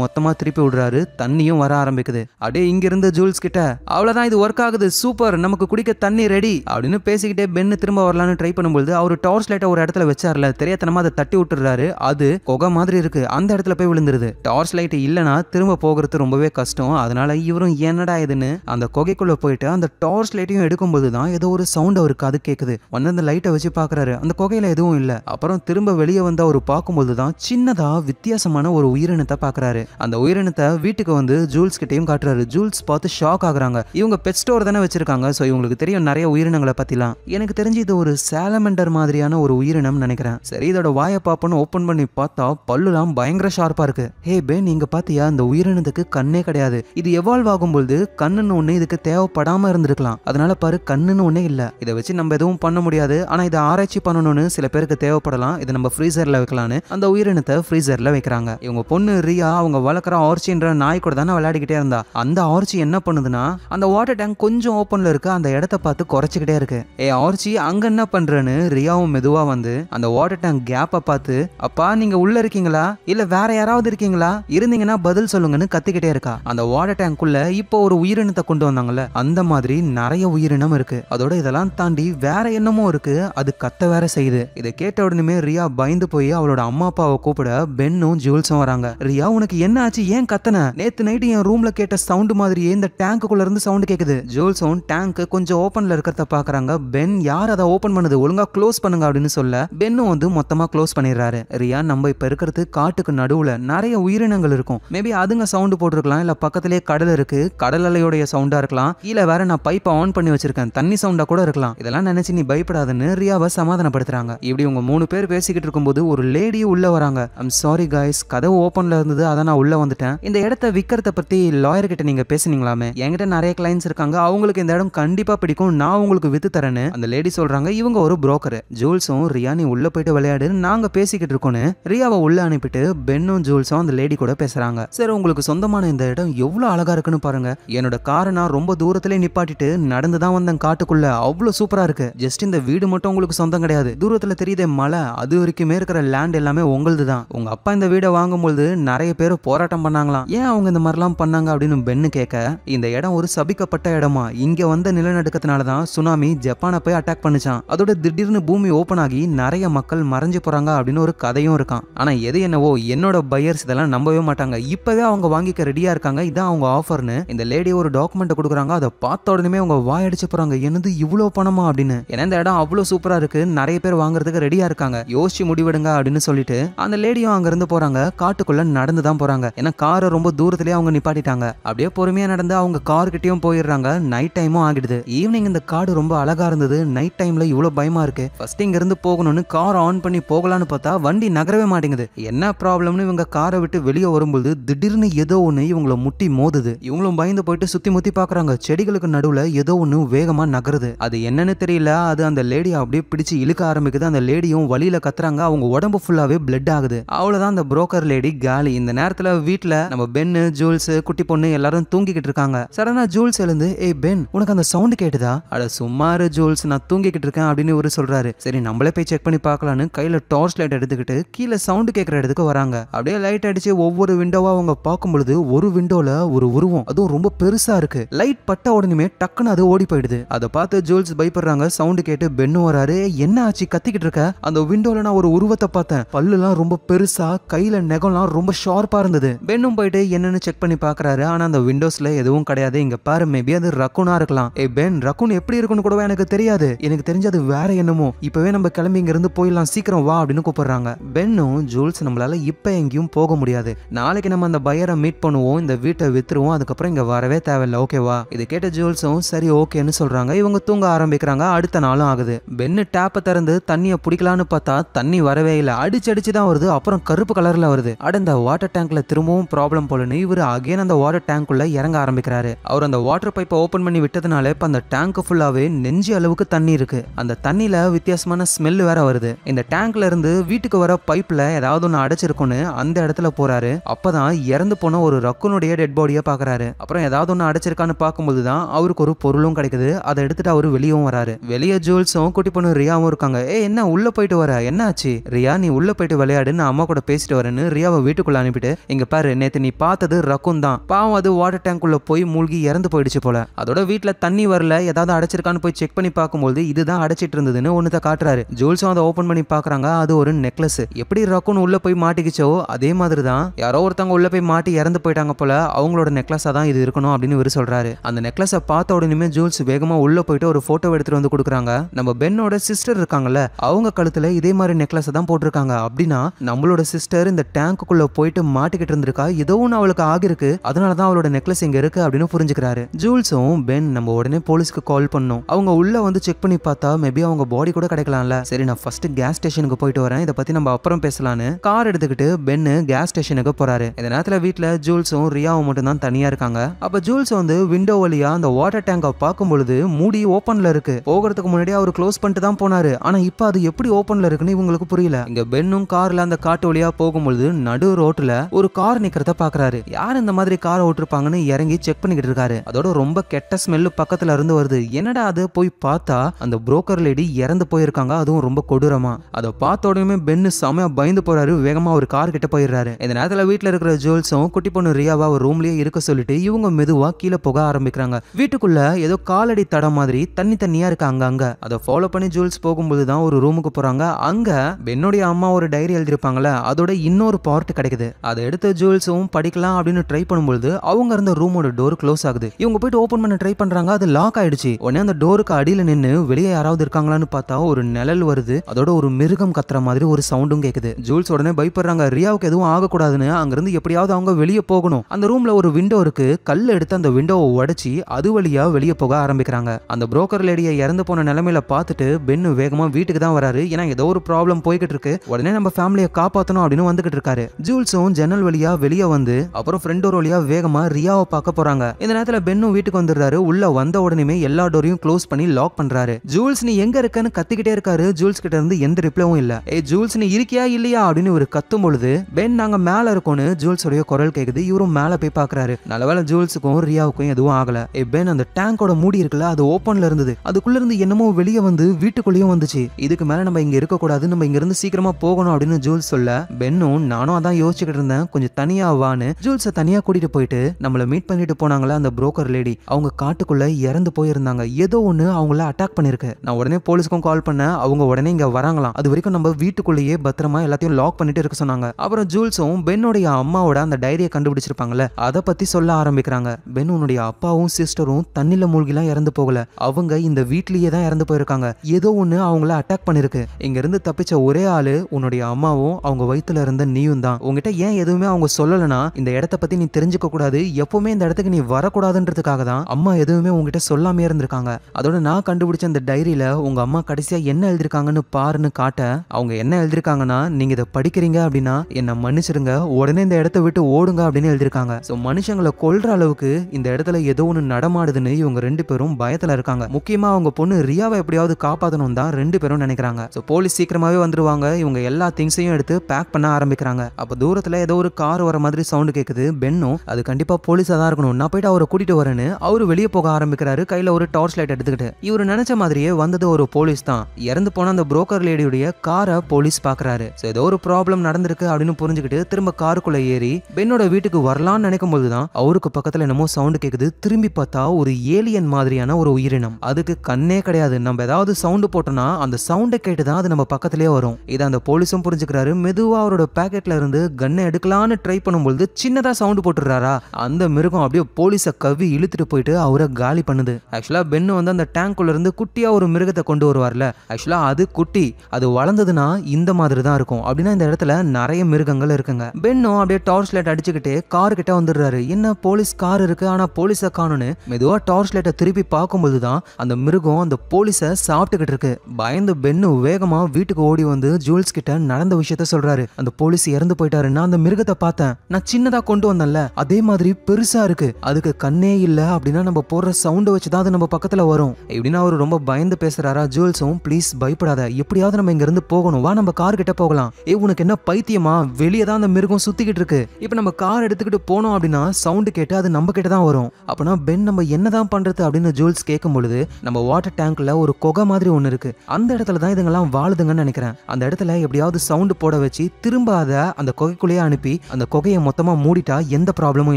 மொத்தமாக திருப்பி விடுறாரு தண்ணியும் வர ஆரம்பிக்குது அப்படியே இங்கிருந்து ஜூல்ஸ் கிட்ட அவ்வளோதான் இது ஒர்க் ஆகுது சூப்பர் நமக்கு குடிக்க தண்ணி ரெடி அப்படின்னு பேசிக்கிட்டே பென்னு திரும்ப வரலான்னு ட்ரை பண்ணும்போது அவர் டார்ச் லைட்டை ஒரு இடத்துல வச்சார்ல தெரியாதனமாக அதை தட்டி விட்டுறாரு அது கொகை மாதிரி இருக்கு அந்த இடத்துல போய் விழுந்துருது டார்ச் லைட் இல்லைனா திரும்ப போகிறது ரொம்பவே கஷ்டம் அதனால இவரும் என்னடா இதுன்னு அந்த கொகைக்குள்ளே போயிட்டு அந்த டார்ச் லைட்டையும் எடுக்கும்போது தான் ஏதோ ஒரு சவுண்ட் அவருக்கு அது கேட்குது உடனே அந்த லைட்டை வச்சு பார்க்குறாரு அந்த கொகையில் எதுவும் இல்லை அப்புறம் திரும்ப வெளியே வந்து அவர் பார்க்கும்போது தான் சின்ன சின்னதா வித்தியாசமான ஒரு உயிரினத்தை பாக்குறாரு அந்த உயிரினத்தை வீட்டுக்கு வந்து ஜூல்ஸ் கிட்டையும் காட்டுறாரு ஜூல்ஸ் பார்த்து ஷாக் ஆகுறாங்க இவங்க பெட் ஸ்டோர் தானே வச்சிருக்காங்க ஸோ இவங்களுக்கு தெரியும் நிறைய உயிரினங்களை பத்திலாம் எனக்கு தெரிஞ்சு இது ஒரு சேலமெண்டர் மாதிரியான ஒரு உயிரினம் நினைக்கிறேன் சரி இதோட வாயை பாப்பன்னு ஓப்பன் பண்ணி பார்த்தா பல்லுலாம் பயங்கர ஷார்ப்பா இருக்கு ஹே பே நீங்க பாத்தியா அந்த உயிரினத்துக்கு கண்ணே கிடையாது இது எவால்வ் ஆகும்போது கண்ணுன்னு ஒண்ணு இதுக்கு தேவைப்படாம இருந்திருக்கலாம் அதனால பாரு கண்ணுன்னு ஒண்ணே இல்ல இதை வச்சு நம்ம எதுவும் பண்ண முடியாது ஆனா இதை ஆராய்ச்சி பண்ணணும்னு சில பேருக்கு தேவைப்படலாம் இதை நம்ம ஃப்ரீசர்ல வைக்கலாம்னு அந்த உயிரினத்தை பணத்தை ஃப்ரீசர்ல வைக்கிறாங்க இவங்க பொண்ணு ரியா அவங்க வளர்க்குற ஆர்ச்சின்ற நாய் கூட தானே விளையாடிக்கிட்டே இருந்தா அந்த ஆர்ச்சி என்ன பண்ணுதுன்னா அந்த வாட்டர் டேங்க் கொஞ்சம் ஓப்பனில் இருக்க அந்த இடத்த பார்த்து குறைச்சிக்கிட்டே இருக்கு ஏ ஆர்ச்சி அங்கே என்ன பண்ணுறேன்னு ரியாவும் மெதுவாக வந்து அந்த வாட்டர் டேங்க் கேப்பை பார்த்து அப்பா நீங்கள் உள்ளே இருக்கீங்களா இல்லை வேற யாராவது இருக்கீங்களா இருந்தீங்கன்னா பதில் சொல்லுங்கன்னு கத்திக்கிட்டே இருக்கா அந்த வாட்டர் டேங்க்குள்ள இப்போ ஒரு உயிரினத்தை கொண்டு வந்தாங்கல்ல அந்த மாதிரி நிறைய உயிரினம் இருக்கு அதோட இதெல்லாம் தாண்டி வேற என்னமோ இருக்கு அது கத்த வேற செய்யுது இதை கேட்ட உடனே ரியா பயந்து போய் அவளோட அம்மா அப்பாவை கூப்பிட்டு கூப்பிட பென்னும் ஜூல்ஸும் வராங்க ரியா உனக்கு என்ன ஆச்சு ஏன் கத்தன நேத்து நைட்டு என் ரூம்ல கேட்ட சவுண்ட் மாதிரியே இந்த டேங்குக்குள்ள இருந்து சவுண்ட் கேக்குது ஜூல்ஸும் டேங்க் கொஞ்சம் ஓபன்ல இருக்கிறத பாக்குறாங்க பென் யார் அதை ஓப்பன் பண்ணுது ஒழுங்கா க்ளோஸ் பண்ணுங்க அப்படின்னு சொல்ல பென்னும் வந்து மொத்தமா க்ளோஸ் பண்ணிடுறாரு ரியா நம்ம இப்ப இருக்கிறது காட்டுக்கு நடுவுல நிறைய உயிரினங்கள் இருக்கும் மேபி அதுங்க சவுண்டு போட்டிருக்கலாம் இல்ல பக்கத்திலே கடல் இருக்கு கடல் அலையோடைய சவுண்டா இருக்கலாம் கீழே வேற நான் பைப்பை ஆன் பண்ணி வச்சிருக்கேன் தண்ணி சவுண்டா கூட இருக்கலாம் இதெல்லாம் நினைச்சு நீ பயப்படாதுன்னு ரியாவை சமாதானப்படுத்துறாங்க இப்படி உங்க மூணு பேர் பேசிக்கிட்டு இருக்கும்போது ஒரு லேடியும் உள்ள வராங்க ஐம் சாரி காய்ஸ் கதவு ஓப்பனில் இருந்தது அதான் நான் உள்ளே வந்துட்டேன் இந்த இடத்த விற்கிறத பற்றி லாயர் கிட்ட நீங்கள் பேசுனீங்களாமே என்கிட்ட நிறைய கிளைண்ட்ஸ் இருக்காங்க அவங்களுக்கு இந்த இடம் கண்டிப்பாக பிடிக்கும் நான் உங்களுக்கு வித்து தரேன்னு அந்த லேடி சொல்கிறாங்க இவங்க ஒரு புரோக்கர் ஜூல்ஸும் ரியா நீ உள்ளே போயிட்டு விளையாடு நாங்கள் பேசிக்கிட்டு இருக்கோன்னு ரியாவை உள்ளே அனுப்பிட்டு பென்னும் ஜூல்ஸும் அந்த லேடி கூட பேசுகிறாங்க சரி உங்களுக்கு சொந்தமான இந்த இடம் எவ்வளோ அழகாக இருக்குன்னு பாருங்க என்னோட காரை நான் ரொம்ப தூரத்துல நிப்பாட்டிட்டு நடந்து தான் வந்தேன் காட்டுக்குள்ள அவ்வளோ சூப்பராக இருக்கு ஜஸ்ட் இந்த வீடு மட்டும் உங்களுக்கு சொந்தம் கிடையாது தூரத்தில் தெரியுதே மலை அது வரைக்குமே இருக்கிற லேண்ட் எல்லாமே உங்களது தான் உங்க அப்பா இந்த வீடை வாங்கும்பொழுது நிறைய பேர் போராட்டம் பண்ணாங்களாம் ஏன் அவங்க இந்த மாதிரிலாம் பண்ணாங்க அப்படின்னு பென்னு கேட்க இந்த இடம் ஒரு சபிக்கப்பட்ட இடமா இங்க வந்த நிலநடுக்கத்தினால தான் சுனாமி ஜப்பானை போய் அட்டாக் பண்ணுச்சான் அதோட திடீர்னு பூமி ஓப்பன் ஆகி நிறைய மக்கள் மறைஞ்சு போறாங்க அப்படின்னு ஒரு கதையும் இருக்கான் ஆனா எது என்னவோ என்னோட பையர்ஸ் இதெல்லாம் நம்பவே மாட்டாங்க இப்பவே அவங்க வாங்கிக்க ரெடியா இருக்காங்க இதான் அவங்க ஆஃபர்னு இந்த லேடி ஒரு டாக்குமெண்ட் கொடுக்குறாங்க அதை பார்த்த உடனே அவங்க வாயடிச்சு போறாங்க என்னது இவ்வளவு பணமா அப்படின்னு ஏன்னா இந்த இடம் அவ்வளவு சூப்பரா இருக்கு நிறைய பேர் வாங்குறதுக்கு ரெடியா இருக்காங்க யோசிச்சு முடிவெடுங்க அப்படின்னு சொல்லிட்டு அந்த லேடியும் அங்கேருந்து போகிறாங்க காட்டுக்குள்ளே நடந்து தான் போகிறாங்க ஏன்னா காரை ரொம்ப தூரத்துலேயே அவங்க நிப்பாட்டிட்டாங்க அப்படியே பொறுமையாக நடந்து அவங்க கார்கிட்டையும் போயிடுறாங்க நைட் டைமும் ஆகிடுது ஈவினிங் இந்த காடு ரொம்ப அழகாக இருந்தது நைட் டைமில் இவ்வளோ பயமாக இருக்குது இங்க இங்கேருந்து போகணும்னு கார் ஆன் பண்ணி போகலான்னு பார்த்தா வண்டி நகரவே மாட்டேங்குது என்ன ப்ராப்ளம்னு இவங்க காரை விட்டு வெளியே வரும்பொழுது திடீர்னு ஏதோ ஒன்று இவங்கள முட்டி மோதுது இவங்களும் பயந்து போயிட்டு சுற்றி முத்தி பார்க்குறாங்க செடிகளுக்கு நடுவில் ஏதோ ஒன்று வேகமாக நகருது அது என்னன்னு தெரியல அது அந்த லேடியை அப்படியே பிடிச்சு இழுக்க ஆரம்பிக்குது அந்த லேடியும் வழியில் கத்துறாங்க அவங்க உடம்பு ஃபுல்லாகவே பிளட் ஆகுது ஆகுது அவ்வளோதான் அந்த புரோக்கர் லேடி காலி இந்த நேரத்தில் வீட்டில் நம்ம பென்னு ஜூல்ஸ் குட்டி பொண்ணு எல்லாரும் தூங்கிக்கிட்டு இருக்காங்க சடனா ஜூல்ஸ் எழுந்து ஏய் பென் உனக்கு அந்த சவுண்டு கேட்டுதா அட சும்மா ஜூல்ஸ் நான் தூங்கிக்கிட்டு இருக்கேன் அப்படின்னு ஒரு சொல்றாரு சரி நம்மளே போய் செக் பண்ணி பார்க்கலான்னு கையில டார்ச் லைட் எடுத்துக்கிட்டு கீழே சவுண்டு கேட்குற இடத்துக்கு வராங்க அப்படியே லைட் அடிச்சு ஒவ்வொரு விண்டோவா அவங்க பார்க்கும் பொழுது ஒரு விண்டோல ஒரு உருவம் அதுவும் ரொம்ப பெருசா இருக்கு லைட் பட்ட உடனே டக்குன்னு அது ஓடி போயிடுது அதை பார்த்து ஜூல்ஸ் பயப்படுறாங்க சவுண்டு கேட்டு பென்னு வராரு என்ன ஆச்சு கத்திக்கிட்டு இருக்க அந்த விண்டோல நான் ஒரு உருவத்தை பார்த்தேன் பல்லுலாம் ரொம்ப பெருசாக கையில் நெகம்லாம் ரொம்ப ஷார்ப்பாக இருந்தது பென்னும் போயிட்டு என்னன்னு செக் பண்ணி பார்க்குறாரு ஆனால் அந்த விண்டோஸில் எதுவும் கிடையாது இங்க பாரு மேபி அது ரக்குனா இருக்கலாம் ஏ பென் ரக்குன் எப்படி இருக்குன்னு கூடவே எனக்கு தெரியாது எனக்கு தெரிஞ்சது வேற என்னமோ இப்பவே நம்ம கிளம்பி இருந்து போயிடலாம் சீக்கிரம் வா அப்படின்னு கூப்பிடுறாங்க பென்னும் ஜூல்ஸ் நம்மளால இப்ப எங்கேயும் போக முடியாது நாளைக்கு நம்ம அந்த பையரை மீட் பண்ணுவோம் இந்த வீட்டை வித்துருவோம் அதுக்கப்புறம் இங்க வரவே தேவையில்ல ஓகேவா இது கேட்ட ஜூல்ஸும் சரி ஓகேன்னு சொல்றாங்க இவங்க தூங்க ஆரம்பிக்கிறாங்க அடுத்த நாளும் ஆகுது பென்னு டேப்பை திறந்து தண்ணியை பிடிக்கலான்னு பார்த்தா தண்ணி வரவே இல்லை அடிச்சு அடிச்சு தான் வருது அப்புறம் கருப்பு கலர்ல வருது அட இந்த வாட்டர் டேங்க்ல திரும்பவும் ப்ராப்ளம் போலன்னு இவர் அகேன் அந்த வாட்டர் டேங்க்குள்ள இறங்க ஆரம்பிக்கிறாரு அவர் அந்த வாட்டர் பைப்பை ஓப்பன் பண்ணி விட்டதுனால இப்ப அந்த டேங்க் ஃபுல்லாவே நெஞ்சு அளவுக்கு தண்ணி இருக்கு அந்த தண்ணியில வித்தியாசமான ஸ்மெல் வேற வருது இந்த டேங்க்ல இருந்து வீட்டுக்கு வர பைப்ல ஏதாவது ஒன்று அடைச்சிருக்கும்னு அந்த இடத்துல போறாரு அப்பதான் இறந்து போன ஒரு ரக்குனுடைய டெட் பாடியை பாக்குறாரு அப்புறம் ஏதாவது ஒன்று அடைச்சிருக்கான்னு பார்க்கும்போது தான் அவருக்கு ஒரு பொருளும் கிடைக்குது அதை எடுத்துட்டு அவர் வெளியும் வராரு வெளியே ஜூல்ஸும் குட்டி பொண்ணு ரியாவும் இருக்காங்க ஏ என்ன உள்ள போயிட்டு வர என்ன ஆச்சு ரியா நீ உள்ள போயிட்டு விளையாடு நான் அம்மா கூட பேசிட்டு வரேன்னு ரியாவை வீட்டுக்குள்ள அனுப்பிட்டு இங்க பாரு நேற்று நீ பார்த்தது ரக்கும் தான் பாவம் அது வாட்டர் டேங்க்குள்ள போய் மூழ்கி இறந்து போயிடுச்சு போல அதோட வீட்டில் தண்ணி வரல ஏதாவது அடைச்சிருக்கான்னு போய் செக் பண்ணி பார்க்கும்போது இதுதான் அடைச்சிட்டு இருந்ததுன்னு ஒன்று காட்டுறாரு ஜூல்ஸும் அதை ஓப்பன் பண்ணி பாக்குறாங்க அது ஒரு நெக்லஸ் எப்படி ரக்குன்னு உள்ளே போய் மாட்டிக்கிச்சோ அதே மாதிரி தான் யாரோ ஒருத்தவங்க உள்ளே போய் மாட்டி இறந்து போயிட்டாங்க போல அவங்களோட நெக்லஸாக தான் இது இருக்கணும் அப்படின்னு இவர் சொல்கிறாரு அந்த நெக்லஸை பார்த்த உடனே ஜூல்ஸ் வேகமாக உள்ளே போயிட்டு ஒரு ஃபோட்டோ எடுத்துகிட்டு வந்து கொடுக்குறாங்க நம்ம பென்னோட சிஸ்டர் இருக்காங்கல்ல அவங்க கழுத்தில் இதே மாதிரி நெக்லஸை தான் போட்டிருக்காங்க அப்படின்னா நம்மளோட சிஸ்டர் இந்த டேங்குக்குள்ள போயிட்டு மாட்டிக்கிட்டு இருந்திருக்கா ஏதோ ஒன்று அவளுக்கு ஆகிருக்கு அதனால தான் அவளோட நெக்லஸ் இங்க இருக்கு அப்படின்னு புரிஞ்சுக்கிறாரு ஜூல்ஸும் பென் நம்ம உடனே போலீஸ்க்கு கால் பண்ணோம் அவங்க உள்ள வந்து செக் பண்ணி பார்த்தா மேபி அவங்க பாடி கூட கிடைக்கலாம்ல சரி நான் ஃபர்ஸ்ட் கேஸ் ஸ்டேஷனுக்கு போயிட்டு வரேன் இதை பத்தி நம்ம அப்புறம் பேசலான்னு கார் எடுத்துக்கிட்டு பென்னு கேஸ் ஸ்டேஷனுக்கு போறாரு இந்த நேரத்தில் வீட்டில் ஜூல்ஸும் ரியாவும் மட்டும் தான் தனியா இருக்காங்க அப்போ ஜூல்ஸ் வந்து விண்டோ வழியா அந்த வாட்டர் டேங்கை பார்க்கும் பொழுது மூடி ஓப்பன்ல இருக்கு போகிறதுக்கு முன்னாடி அவர் க்ளோஸ் பண்ணிட்டு தான் போனாரு ஆனா இப்போ அது எப்படி ஓப்பன்ல இருக்குன்னு இவங்களுக்கு புரியல இங்க பென்னும் கார்ல அந்த காட்டு வழியா போகும்பொழுது நடு ரோட்ல ஒரு கார் நிக்கிறத பாக்குறாரு யார் இந்த மாதிரி கார் ஓட்டிருப்பாங்கன்னு இறங்கி செக் பண்ணிக்கிட்டு இருக்காரு அதோட ரொம்ப கெட்ட ஸ்மெல் பக்கத்துல இருந்து வருது என்னடா அது போய் பார்த்தா அந்த புரோக்கர் லேடி இறந்து போயிருக்காங்க அதுவும் ரொம்ப கொடூரமா அதை பார்த்த உடனே பென்னு செமையா பயந்து போறாரு வேகமா ஒரு கார் கிட்ட போயிடுறாரு இந்த நேரத்துல வீட்டுல இருக்கிற ஜுவல்ஸும் குட்டி பொண்ணு ரியாவா ஒரு ரூம்லயே இருக்க சொல்லிட்டு இவங்க மெதுவா கீழே போக ஆரம்பிக்கிறாங்க வீட்டுக்குள்ள ஏதோ காலடி தடம் மாதிரி தண்ணி தண்ணியா இருக்கு அங்க அதை ஃபாலோ பண்ணி ஜுவல்ஸ் போகும்போது தான் ஒரு ரூமுக்கு போறாங்க அங்க பென்னுடைய அம்மா ஒரு டைரி எழுதி சொல்லியிருப்பாங்களே அதோட இன்னொரு பார்ட் கிடைக்குது அதை எடுத்து ஜுவல்ஸும் படிக்கலாம் அப்படின்னு ட்ரை பண்ணும்போது அவங்க இருந்த ரூமோட டோர் க்ளோஸ் ஆகுது இவங்க போயிட்டு ஓப்பன் பண்ண ட்ரை பண்றாங்க அது லாக் ஆயிடுச்சு உடனே அந்த டோருக்கு அடியில் நின்று வெளியே யாராவது இருக்காங்களான்னு பார்த்தா ஒரு நிழல் வருது அதோட ஒரு மிருகம் கத்துற மாதிரி ஒரு சவுண்டும் கேட்குது ஜூல்ஸ் உடனே பயப்படுறாங்க ரியாவுக்கு எதுவும் ஆகக்கூடாதுன்னு அங்கிருந்து எப்படியாவது அவங்க வெளியே போகணும் அந்த ரூம்ல ஒரு விண்டோ இருக்கு கல் எடுத்து அந்த விண்டோவை உடச்சி அது வழியா வெளியே போக ஆரம்பிக்கிறாங்க அந்த புரோக்கர் லேடியை இறந்து போன நிலைமையில பார்த்துட்டு பெண்ணு வேகமா வீட்டுக்கு தான் வராரு ஏன்னா ஏதோ ஒரு ப்ராப்ளம் போய்கிட்டு இருக்கு உடனே நம்ம ஃபேமிலியை காப்பாற்றணும் அப்படின்னு வந்துகிட்டு இருக்காரு ஜூல்ஸும் ஜன்னல் வழியா வெளியே வந்து அப்புறம் ஃப்ரெண்ட் டோர் வழியா வேகமா ரியாவை பார்க்க போறாங்க இந்த நேரத்துல பென்னும் வீட்டுக்கு வந்துடுறாரு உள்ள வந்த உடனே எல்லா டோரையும் க்ளோஸ் பண்ணி லாக் பண்றாரு ஜூல்ஸ் நீ எங்க இருக்கன்னு கத்திக்கிட்டே இருக்காரு ஜூல்ஸ் கிட்ட இருந்து எந்த ரிப்ளைவும் இல்ல ஏ ஜூல்ஸ் நீ இருக்கியா இல்லையா அப்படின்னு ஒரு கத்தும் பொழுது பென் நாங்க மேல இருக்கோம்னு ஜூல்ஸோடைய குரல் கேக்குது இவரும் மேல போய் பாக்குறாரு நல்லவேளை ஜூல்ஸுக்கும் ரியாவுக்கும் எதுவும் ஆகல ஏ பென் அந்த டேங்கோட மூடி இருக்குல்ல அது ஓப்பன்ல இருந்தது அதுக்குள்ள இருந்து என்னமோ வெளியே வந்து வீட்டுக்குள்ளேயும் வந்துச்சு இதுக்கு மேல நம்ம இங்க இருக்க கூடாது நம்ம இங்க இருந்து சீக்கிரமா போகணும் அப்படின்னு ஜூல்ஸ் ஜூல்ஸ் சொல்ல பென்னும் நானும் அதான் யோசிச்சுக்கிட்டு இருந்தேன் கொஞ்சம் தனியா வான்னு ஜூல்ஸை தனியா கூட்டிட்டு போயிட்டு நம்மள மீட் பண்ணிட்டு போனாங்களா அந்த புரோக்கர் லேடி அவங்க காட்டுக்குள்ள இறந்து போயிருந்தாங்க ஏதோ ஒன்று அவங்கள அட்டாக் பண்ணிருக்கு நான் உடனே போலீஸ்க்கும் கால் பண்ணேன் அவங்க உடனே இங்க வராங்களாம் அது வரைக்கும் நம்ம வீட்டுக்குள்ளேயே பத்திரமா எல்லாத்தையும் லாக் பண்ணிட்டு இருக்க சொன்னாங்க அப்புறம் ஜூல்ஸும் பென்னுடைய அம்மாவோட அந்த டைரியை கண்டுபிடிச்சிருப்பாங்கல்ல அதை பத்தி சொல்ல ஆரம்பிக்கிறாங்க பென் உன்னுடைய அப்பாவும் சிஸ்டரும் தண்ணில மூழ்கிலாம் இறந்து போகல அவங்க இந்த வீட்லயே தான் இறந்து போயிருக்காங்க ஏதோ ஒன்று அவங்கள அட்டாக் பண்ணிருக்கு இங்க இருந்து தப்பிச்ச ஒரே ஆளு உன்னுடைய அம்மாவும் நீயும் அவங்க வயித்துல இருந்த நீயும் தான் உங்ககிட்ட ஏன் எதுவுமே அவங்க சொல்லலனா இந்த இடத்த பத்தி நீ தெரிஞ்சுக்க கூடாது எப்பவுமே இந்த இடத்துக்கு நீ வரக்கூடாதுன்றதுக்காக தான் அம்மா எதுவுமே உங்ககிட்ட சொல்லாமே இருந்திருக்காங்க அதோட நான் கண்டுபிடிச்ச அந்த டைரியில உங்க அம்மா கடைசியா என்ன எழுதிருக்காங்கன்னு பாருன்னு காட்ட அவங்க என்ன எழுதிருக்காங்கன்னா நீங்க இதை படிக்கிறீங்க அப்படின்னா என்ன மன்னிச்சிடுங்க உடனே இந்த இடத்த விட்டு ஓடுங்க அப்படின்னு எழுதிருக்காங்க ஸோ மனுஷங்களை கொல்ற அளவுக்கு இந்த இடத்துல ஏதோ ஒன்று நடமாடுதுன்னு இவங்க ரெண்டு பேரும் பயத்துல இருக்காங்க முக்கியமா அவங்க பொண்ணு ரியாவை எப்படியாவது காப்பாற்றணும் தான் ரெண்டு பேரும் நினைக்கிறாங்க ஸோ போலீஸ் சீக்கிரமாவே வந்துருவாங்க இவங்க எல்லா திங்ஸையும் எடுத்து பேக் பண்ண ஆரம்பிக்கிறாங்க அப்போ தூரத்தில் ஏதோ ஒரு கார் வர மாதிரி சவுண்டு கேட்குது பென்னும் அது கண்டிப்பாக போலீஸாக தான் இருக்கணும் நான் போயிட்டு அவரை கூட்டிட்டு வரேன்னு அவர் வெளியே போக ஆரம்பிக்கிறாரு கையில் ஒரு டார்ச் லைட் எடுத்துக்கிட்டு இவர் நினைச்ச மாதிரியே வந்தது ஒரு போலீஸ் தான் இறந்து போன அந்த புரோக்கர் லேடியுடைய காரை போலீஸ் பார்க்குறாரு ஸோ ஏதோ ஒரு ப்ராப்ளம் நடந்திருக்கு அப்படின்னு புரிஞ்சுக்கிட்டு திரும்ப காருக்குள்ளே ஏறி பெண்ணோட வீட்டுக்கு வரலான்னு நினைக்கும் போது தான் அவருக்கு பக்கத்தில் என்னமோ சவுண்டு கேட்குது திரும்பி பார்த்தா ஒரு ஏலியன் மாதிரியான ஒரு உயிரினம் அதுக்கு கண்ணே கிடையாது நம்ம ஏதாவது சவுண்டு போட்டோம்னா அந்த சவுண்டை கேட்டு தான் அது நம்ம பக்கத்திலே வரும் இதை அந்த போலீஸும் புரிஞ்சுக்கிறாரு இன்ஸ்பெக்டர் மெதுவாக அவரோட பேக்கெட்ல இருந்து கன்னை எடுக்கலான்னு ட்ரை பண்ணும்பொழுது சின்னதாக சவுண்டு போட்டுறாரா அந்த மிருகம் அப்படியே போலீஸை கவி இழுத்துட்டு போயிட்டு அவரை காலி பண்ணுது ஆக்சுவலாக பெண்ணு வந்து அந்த டேங்க்குள்ள இருந்து குட்டியாக ஒரு மிருகத்தை கொண்டு வருவார்ல ஆக்சுவலாக அது குட்டி அது வளர்ந்ததுன்னா இந்த மாதிரி தான் இருக்கும் அப்படின்னா இந்த இடத்துல நிறைய மிருகங்கள் இருக்குங்க பெண்ணும் அப்படியே டார்ச் லைட் அடிச்சுக்கிட்டே கார் கிட்ட வந்துடுறாரு என்ன போலீஸ் கார் இருக்கு ஆனால் போலீஸை காணும்னு மெதுவாக டார்ச் லைட்டை திருப்பி பார்க்கும்போது தான் அந்த மிருகம் அந்த போலீஸை சாப்பிட்டுக்கிட்டு இருக்கு பயந்து பென்னு வேகமாக வீட்டுக்கு ஓடி வந்து ஜூல்ஸ் கிட்ட நடந்த விஷயத்த விஷயத்த சொல்றாரு அந்த போலீஸ் இறந்து போயிட்டாரு நான் அந்த மிருகத்தை பார்த்தேன் நான் சின்னதா கொண்டு வந்தேன்ல அதே மாதிரி பெருசா இருக்கு அதுக்கு கண்ணே இல்ல அப்படின்னா நம்ம போடுற சவுண்டை வச்சுதான் அது நம்ம பக்கத்துல வரும் எப்படின்னா அவர் ரொம்ப பயந்து பேசுறாரா ஜுவல்ஸும் ப்ளீஸ் பயப்படாத எப்படியாவது நம்ம இங்க இருந்து போகணும் வா நம்ம கார் கிட்ட போகலாம் ஏ உனக்கு என்ன பைத்தியமா வெளியே தான் அந்த மிருகம் சுத்திக்கிட்டு இருக்கு இப்போ நம்ம கார் எடுத்துக்கிட்டு போனோம் அப்படின்னா சவுண்டு கேட்டு அது நம்ம கிட்ட தான் வரும் அப்பனா பென் நம்ம என்னதான் பண்றது அப்படின்னு ஜூல்ஸ் கேட்கும் பொழுது நம்ம வாட்டர் டேங்க்ல ஒரு கொகை மாதிரி ஒன்று இருக்கு அந்த இடத்துல தான் இதுங்கெல்லாம் வாழுதுங்கன்னு நினைக்கிறேன் அந்த இடத்துல எப்படியாவது சவுண்டு போட போட வச்சு திரும்ப அதை அந்த குகைக்குள்ளேயே அனுப்பி அந்த குகையை மொத்தமா மூடிட்டா எந்த ப்ராப்ளமும்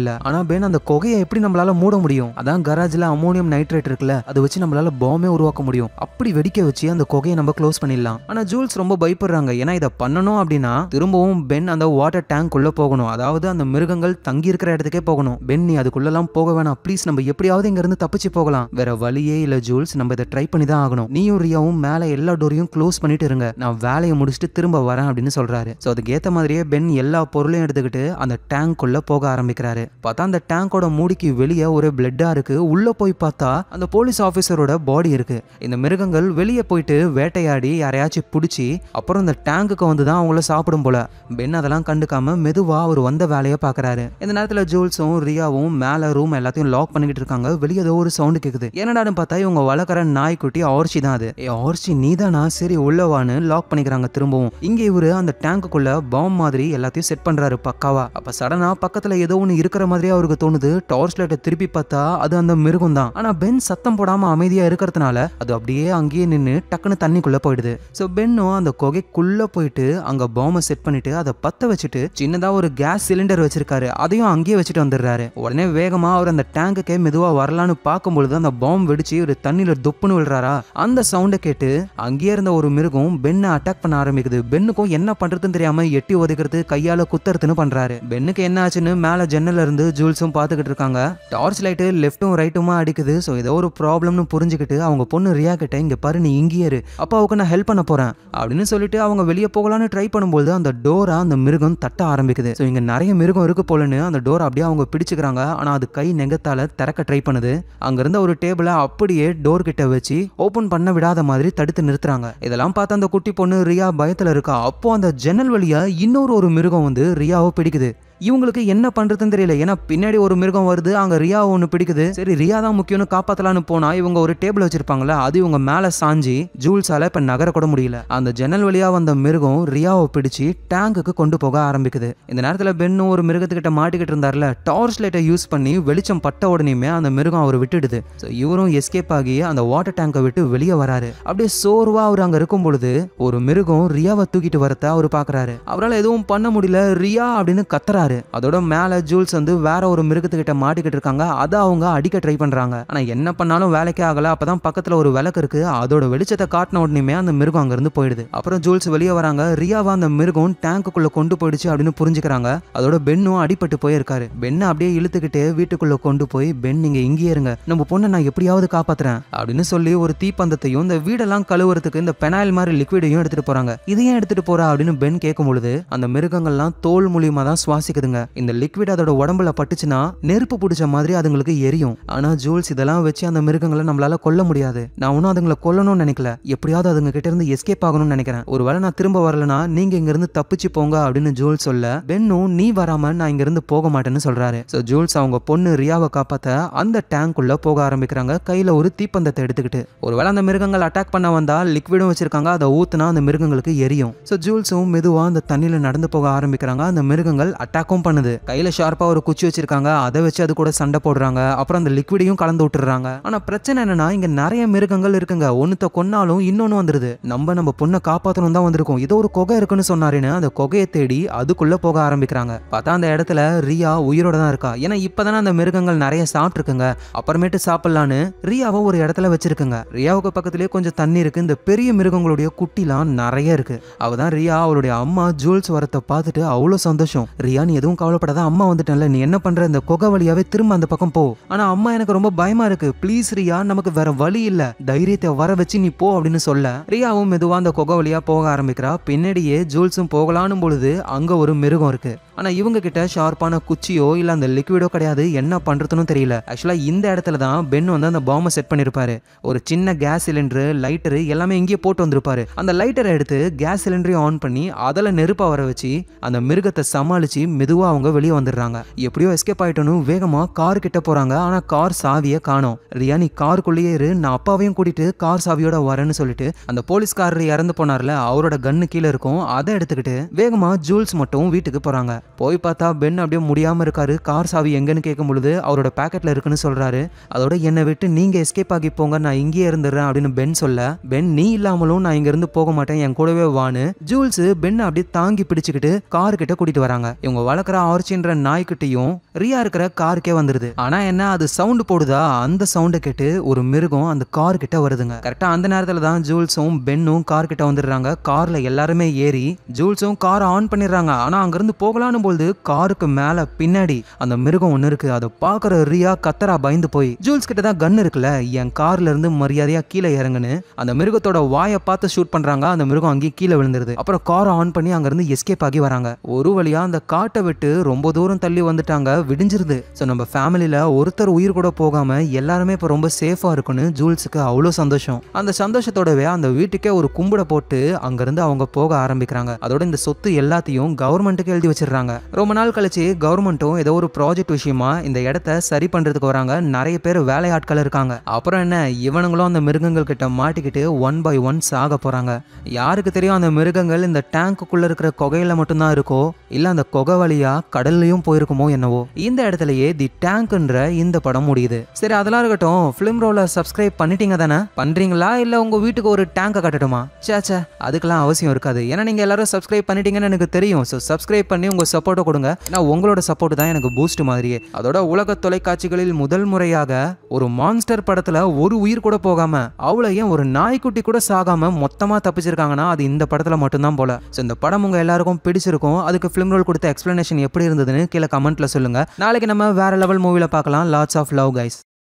இல்ல ஆனா பேன் அந்த குகையை எப்படி நம்மளால மூட முடியும் அதான் கராஜ்ல அமோனியம் நைட்ரேட் இருக்குல்ல அதை வச்சு நம்மளால பாமே உருவாக்க முடியும் அப்படி வெடிக்க வச்சு அந்த குகையை நம்ம க்ளோஸ் பண்ணிடலாம் ஆனா ஜூல்ஸ் ரொம்ப பயப்படுறாங்க ஏன்னா இதை பண்ணணும் அப்படின்னா திரும்பவும் பென் அந்த வாட்டர் டேங்க் உள்ள போகணும் அதாவது அந்த மிருகங்கள் தங்கி இருக்கிற இடத்துக்கே போகணும் பென் நீ எல்லாம் போக வேணாம் ப்ளீஸ் நம்ம எப்படியாவது இங்க இருந்து தப்பிச்சு போகலாம் வேற வழியே இல்ல ஜூல்ஸ் நம்ம இதை ட்ரை பண்ணி தான் ஆகணும் நீயும் ரியாவும் மேல எல்லா டோரையும் க்ளோஸ் பண்ணிட்டு இருங்க நான் வேலையை முடிச்சுட்டு திரும்ப வரேன் அப்படின்னு சொல்கிறாரு ஸோ அதுக்கு ஏற்ற மாதிரியே பென் எல்லா பொருளையும் எடுத்துக்கிட்டு அந்த டேங்க்குள்ளே போக ஆரம்பிக்கிறாரு பார்த்தா அந்த டேங்கோட மூடிக்கு வெளியே ஒரு பிளட்டாக இருக்குது உள்ளே போய் பார்த்தா அந்த போலீஸ் ஆஃபீஸரோட பாடி இருக்குது இந்த மிருகங்கள் வெளியே போயிட்டு வேட்டையாடி யாரையாச்சும் பிடிச்சி அப்புறம் இந்த டேங்குக்கு வந்து தான் அவங்கள சாப்பிடும் போல பென் அதெல்லாம் கண்டுக்காம மெதுவாக அவர் வந்த வேலையை பார்க்குறாரு இந்த நேரத்தில் ஜூல்ஸும் ரியாவும் மேலே ரூம் எல்லாத்தையும் லாக் பண்ணிக்கிட்டு இருக்காங்க வெளியே ஏதோ ஒரு சவுண்டு கேட்குது என்னடான்னு பார்த்தா இவங்க வளர்க்குற நாய்க்குட்டி ஆர்ச்சி தான் அது ஆர்ச்சி நீதானா சரி உள்ளவான்னு லாக் பண்ணிக்கிறாங்க திரும்பவும் இங்கே இவர் அந்த டேங்குக்குள்ள பாம் மாதிரி எல்லாத்தையும் செட் பண்ணுறாரு பக்காவா அப்போ சடனாக பக்கத்தில் ஏதோ ஒன்று இருக்கிற மாதிரியே அவருக்கு தோணுது டார்ச் லைட்டை திருப்பி பார்த்தா அது அந்த மிருகம் தான் ஆனால் பென் சத்தம் போடாமல் அமைதியாக இருக்கிறதுனால அது அப்படியே அங்கேயே நின்று டக்குன்னு தண்ணிக்குள்ளே போயிடுது ஸோ பென்னும் அந்த குகைக்குள்ளே போயிட்டு அங்கே பாம்பை செட் பண்ணிட்டு அதை பற்ற வச்சுட்டு சின்னதாக ஒரு கேஸ் சிலிண்டர் வச்சிருக்காரு அதையும் அங்கேயே வச்சுட்டு வந்துடுறாரு உடனே வேகமாக அவர் அந்த டேங்குக்கே மெதுவாக வரலான்னு பார்க்கும்பொழுது அந்த பாம்பு வெடிச்சு ஒரு தண்ணியில் தொப்புன்னு விழுறாரா அந்த சவுண்டை கேட்டு அங்கேயே இருந்த ஒரு மிருகம் பென்னை அட்டாக் பண்ண ஆரம்பிக்குது பென்னுக்கும் என்ன என்ன பண்றதுன்னு தெரியாம எட்டி ஒதுக்கிறது கையால குத்துறதுன்னு பண்றாரு பென்னுக்கு என்ன ஆச்சுன்னு மேல ஜன்னல்ல இருந்து ஜூல்ஸும் பாத்துக்கிட்டு இருக்காங்க டார்ச் லைட்டு லெஃப்ட்டும் ரைட்டுமா அடிக்குது ஸோ ஏதோ ஒரு ப்ராப்ளம்னு புரிஞ்சுக்கிட்டு அவங்க பொண்ணு ரியா கிட்ட இங்க பாரு நீ இங்கேயே இரு அப்பாவுக்கு நான் ஹெல்ப் பண்ண போறேன் அப்படின்னு சொல்லிட்டு அவங்க வெளியே போகலான்னு ட்ரை பண்ணும்போது அந்த டோரா அந்த மிருகம் தட்ட ஆரம்பிக்குது ஸோ இங்க நிறைய மிருகம் இருக்கு போலன்னு அந்த டோரை அப்படியே அவங்க பிடிச்சுக்கிறாங்க ஆனா அது கை நெகத்தால திறக்க ட்ரை பண்ணுது அங்கிருந்த ஒரு டேபிளை அப்படியே டோர் கிட்ட வச்சு ஓபன் பண்ண விடாத மாதிரி தடுத்து நிறுத்துறாங்க இதெல்லாம் பார்த்து அந்த குட்டி பொண்ணு ரியா பயத்துல இருக்கா அப்போ அந்த ஜன்னல் வழியாக இன்னொரு ஒரு மிருகம் வந்து ரியாவை பிடிக்குது இவங்களுக்கு என்ன பண்ணுறதுன்னு தெரியல ஏன்னா பின்னாடி ஒரு மிருகம் வருது அங்கே ரியா ஒன்று பிடிக்குது சரி ரியா தான் முக்கியம்னு காப்பாற்றலான்னு போனால் இவங்க ஒரு டேபிள் வச்சிருப்பாங்களா அது இவங்க மேலே சாஞ்சி ஜூல்ஸால் இப்போ நகரக்கூட முடியல அந்த ஜன்னல் வழியாக வந்த மிருகம் ரியாவை பிடிச்சி டேங்குக்கு கொண்டு போக ஆரம்பிக்குது இந்த நேரத்தில் பெண்ணும் ஒரு மிருகத்துக்கிட்ட மாட்டிக்கிட்டு இருந்தார்ல டார்ச் லைட்டை யூஸ் பண்ணி வெளிச்சம் பட்ட உடனேயுமே அந்த மிருகம் அவர் விட்டுடுது ஸோ இவரும் எஸ்கேப் ஆகி அந்த வாட்டர் டேங்கை விட்டு வெளியே வராரு அப்படியே சோர்வாக அவர் அங்கே இருக்கும் பொழுது ஒரு மிருகம் ரியாவை தூக்கிட்டு வரத அவர் பாக்குறாரு அவரால் எதுவும் பண்ண முடியல ரியா அப்படின்னு கத்துறாரு போறாரு அதோட மேல ஜூல்ஸ் வந்து வேற ஒரு மிருகத்துக்கிட்ட மாட்டிக்கிட்டு இருக்காங்க அதை அவங்க அடிக்க ட்ரை பண்றாங்க ஆனா என்ன பண்ணாலும் வேலைக்கே ஆகல அப்பதான் பக்கத்துல ஒரு விளக்கு இருக்கு அதோட வெளிச்சத்தை காட்டின உடனே அந்த மிருகம் அங்க இருந்து போயிடுது அப்புறம் ஜூல்ஸ் வெளியே வராங்க ரியாவா அந்த மிருகம் டேங்குக்குள்ள கொண்டு போயிடுச்சு அப்படின்னு புரிஞ்சுக்கிறாங்க அதோட பென்னும் அடிபட்டு போயிருக்காரு பெண்ணை அப்படியே இழுத்துக்கிட்டு வீட்டுக்குள்ள கொண்டு போய் பென் நீங்க இங்கேயே இருங்க நம்ம பொண்ணை நான் எப்படியாவது காப்பாத்துறேன் அப்படின்னு சொல்லி ஒரு தீப்பந்தத்தையும் இந்த வீடெல்லாம் கழுவுறதுக்கு இந்த பெனாயில் மாதிரி லிக்விடையும் எடுத்துட்டு போறாங்க இதையும் எடுத்துட்டு போறா அப்படின்னு பென் கேட்கும் பொழுது அந்த மிருகங்கள்லாம் தோல் மூலியமா தான் சுவாசிக்க இருக்குதுங்க இந்த லிக்விட் அதோட உடம்புல பட்டுச்சுன்னா நெருப்பு பிடிச்ச மாதிரி அதுங்களுக்கு எரியும் ஆனா ஜூல்ஸ் இதெல்லாம் வச்சு அந்த மிருகங்களை நம்மளால கொல்ல முடியாது நான் ஒன்றும் அதுங்களை கொல்லணும்னு நினைக்கல எப்படியாவது அதுங்க கிட்ட இருந்து எஸ்கேப் ஆகணும்னு நினைக்கிறேன் ஒருவேளை நான் திரும்ப வரலனா நீங்க இங்க இருந்து தப்பிச்சு போங்க அப்படின்னு ஜூல் சொல்ல பெண்ணும் நீ வராம நான் இங்க இருந்து போக மாட்டேன்னு சொல்றாரு ஸோ ஜூல்ஸ் அவங்க பொண்ணு ரியாவை காப்பாத்த அந்த உள்ள போக ஆரம்பிக்கிறாங்க கையில ஒரு தீப்பந்தத்தை எடுத்துக்கிட்டு ஒருவேளை அந்த மிருகங்கள் அட்டாக் பண்ண வந்தா லிக்விடும் வச்சிருக்காங்க அதை ஊத்துனா அந்த மிருகங்களுக்கு எரியும் ஸோ ஜூல்ஸும் மெதுவா அந்த தண்ணியில நடந்து போக ஆரம்பிக்கிறாங்க அந்த மிருகங்கள் அட்டாக் அட்டாக்கும் பண்ணுது கையில ஷார்ப்பா ஒரு குச்சி வச்சிருக்காங்க அதை வச்சு அது கூட சண்டை போடுறாங்க அப்புறம் அந்த லிக்விடையும் கலந்து விட்டுறாங்க ஆனா பிரச்சனை என்னன்னா இங்க நிறைய மிருகங்கள் இருக்குங்க ஒன்னுத்த கொன்னாலும் இன்னொன்னு வந்துருது நம்ம நம்ம பொண்ணை காப்பாத்தணும் தான் வந்திருக்கும் ஏதோ ஒரு கொகை இருக்குன்னு சொன்னாருன்னு அந்த கொகையை தேடி அதுக்குள்ள போக ஆரம்பிக்கிறாங்க பார்த்தா அந்த இடத்துல ரியா உயிரோட தான் இருக்கா ஏன்னா இப்பதானே அந்த மிருகங்கள் நிறைய சாப்பிட்டுருக்குங்க அப்புறமேட்டு சாப்பிடலான்னு ரியாவை ஒரு இடத்துல வச்சிருக்குங்க ரியாவுக்கு பக்கத்துலேயே கொஞ்சம் தண்ணி இருக்கு இந்த பெரிய மிருகங்களுடைய குட்டிலாம் நிறைய இருக்கு அவதான் ரியா அவளுடைய அம்மா ஜூல்ஸ் வரத்தை பார்த்துட்டு அவ்வளோ சந்தோஷம் ரியா நீ எதுவும் கவலைப்படாத அம்மா வந்துட்டேன்ல நீ என்ன பண்ற இந்த குகை வழியாவே திரும்ப அந்த பக்கம் போ ஆனா அம்மா எனக்கு ரொம்ப பயமா இருக்கு ப்ளீஸ் ரியா நமக்கு வேற வழி இல்ல தைரியத்தை வர வச்சு நீ போ அப்படின்னு சொல்ல ரியாவும் மெதுவா அந்த குகை வழியா போக ஆரம்பிக்கிறா பின்னாடியே ஜூல்ஸும் போகலான்னு பொழுது அங்க ஒரு மிருகம் இருக்கு ஆனா இவங்க கிட்ட ஷார்ப்பான குச்சியோ இல்ல அந்த லிக்விடோ கிடையாது என்ன பண்றதுன்னு தெரியல ஆக்சுவலா இந்த இடத்துல தான் பென் வந்து அந்த பாம்பை செட் பண்ணிருப்பாரு ஒரு சின்ன கேஸ் சிலிண்டர் லைட்டரு எல்லாமே இங்கேயே போட்டு வந்திருப்பாரு அந்த லைட்டரை எடுத்து கேஸ் சிலிண்டரையும் ஆன் பண்ணி அதில் நெருப்பா வர வச்சு அந்த மிருகத்தை சமாளிச்சு மெதுவாக அவங்க வெளியே வந்துடுறாங்க எப்படியோ எஸ்கேப் ஆயிட்டோன்னு வேகமாக கார் கிட்ட போகிறாங்க ஆனால் கார் சாவியை காணும் ரியா நீ காருக்குள்ளேயே இரு நான் அப்பாவையும் கூட்டிட்டு கார் சாவியோட வரேன்னு சொல்லிட்டு அந்த போலீஸ்காரர் இறந்து போனார்ல அவரோட கன்னு கீழே இருக்கும் அதை எடுத்துக்கிட்டு வேகமாக ஜூல்ஸ் மட்டும் வீட்டுக்கு போகிறாங்க போய் பார்த்தா பென் அப்படியே முடியாமல் இருக்காரு கார் சாவி எங்கன்னு கேட்கும் பொழுது அவரோட பேக்கெட்டில் இருக்குன்னு சொல்கிறாரு அதோட என்னை விட்டு நீங்கள் எஸ்கேப் ஆகி போங்க நான் இங்கேயே இருந்துடுறேன் அப்படின்னு பென் சொல்ல பென் நீ இல்லாமலும் நான் இங்கேருந்து போக மாட்டேன் என் கூடவே வான்னு ஜூல்ஸ் பென் அப்படியே தாங்கி பிடிச்சிக்கிட்டு கார் கிட்ட கூட்டிட்டு வராங்க இவங்க வளர்க்குற ஆர்ச்சின்ற நாய்கிட்டையும் ரியா இருக்கிற காருக்கே வந்துருது ஆனா என்ன அது சவுண்டு போடுதா அந்த சவுண்டை கேட்டு ஒரு மிருகம் அந்த கார் கிட்ட வருதுங்க கரெக்டா அந்த நேரத்துல தான் ஜூல்ஸும் பென்னும் கார் கிட்ட வந்துடுறாங்க கார்ல எல்லாருமே ஏறி ஜூல்ஸும் கார் ஆன் பண்ணிடுறாங்க ஆனா அங்கிருந்து போகலான்னு பொழுது காருக்கு மேல பின்னாடி அந்த மிருகம் ஒன்று இருக்கு அதை பாக்குற ரியா கத்தரா பயந்து போய் ஜூல்ஸ் கிட்ட தான் கன் இருக்குல்ல என் கார்ல இருந்து மரியாதையா கீழே இறங்குன்னு அந்த மிருகத்தோட வாயை பார்த்து ஷூட் பண்றாங்க அந்த மிருகம் அங்கேயே கீழே விழுந்துருது அப்புறம் கார் ஆன் பண்ணி அங்கிருந்து எஸ்கேப் ஆகி வராங்க ஒரு வழியா அந்த காட்டை வீட்டை விட்டு ரொம்ப தூரம் தள்ளி வந்துட்டாங்க விடிஞ்சிருது ஸோ நம்ம ஃபேமிலியில் ஒருத்தர் உயிர் கூட போகாமல் எல்லாருமே இப்போ ரொம்ப சேஃபாக இருக்குன்னு ஜூல்ஸுக்கு அவ்வளோ சந்தோஷம் அந்த சந்தோஷத்தோடவே அந்த வீட்டுக்கே ஒரு கும்பிட போட்டு அங்கேருந்து அவங்க போக ஆரம்பிக்கிறாங்க அதோட இந்த சொத்து எல்லாத்தையும் கவர்மெண்ட்டுக்கு எழுதி வச்சிடறாங்க ரொம்ப நாள் கழிச்சு கவர்மெண்ட்டும் ஏதோ ஒரு ப்ராஜெக்ட் விஷயமா இந்த இடத்த சரி பண்ணுறதுக்கு வராங்க நிறைய பேர் வேலையாட்கள் இருக்காங்க அப்புறம் என்ன இவனுங்களும் அந்த மிருகங்கள் கிட்ட மாட்டிக்கிட்டு ஒன் பை ஒன் சாக போகிறாங்க யாருக்கு தெரியும் அந்த மிருகங்கள் இந்த டேங்க்குள்ளே இருக்கிற கொகையில் மட்டும்தான் இருக்கோ இல்லை அந்த கொகை வழியா கடல்லையும் போயிருக்குமோ என்னவோ இந்த இடத்துலயே தி டேங்க்ன்ற இந்த படம் முடியுது சரி அதெல்லாம் இருக்கட்டும் பிலிம் ரோல சப்ஸ்கிரைப் பண்ணிட்டீங்க தானே பண்றீங்களா இல்ல உங்க வீட்டுக்கு ஒரு டேங்க கட்டட்டுமா சேச்சா அதுக்கெல்லாம் அவசியம் இருக்காது ஏன்னா நீங்க எல்லாரும் சப்ஸ்கிரைப் பண்ணிட்டீங்கன்னு எனக்கு தெரியும் சோ சப்ஸ்கிரைப் பண்ணி உங்க சப்போர்ட்டை கொடுங்க நான் உங்களோட சப்போர்ட் தான் எனக்கு பூஸ்ட் மாதிரியே அதோட உலக தொலைக்காட்சிகளில் முதல் முறையாக ஒரு மான்ஸ்டர் படத்துல ஒரு உயிர் கூட போகாம அவளை ஏன் ஒரு நாய்க்குட்டி கூட சாகாம மொத்தமா தப்பிச்சிருக்காங்கன்னா அது இந்த படத்துல மட்டும்தான் போல இந்த படம் உங்க எல்லாருக்கும் பிடிச்சிருக்கும் அதுக்கு பிலிம் ரோல் கொடுத்த எக்ஸ்பிளனேஷன் காம்பினேஷன் எப்படி இருந்ததுன்னு கீழே கமெண்ட்ல சொல்லுங்க நாளைக்கு நம்ம வேற லெவல் மூவில பார்க்கலாம் லாட்ஸ் ஆஃப் லவ் கைஸ்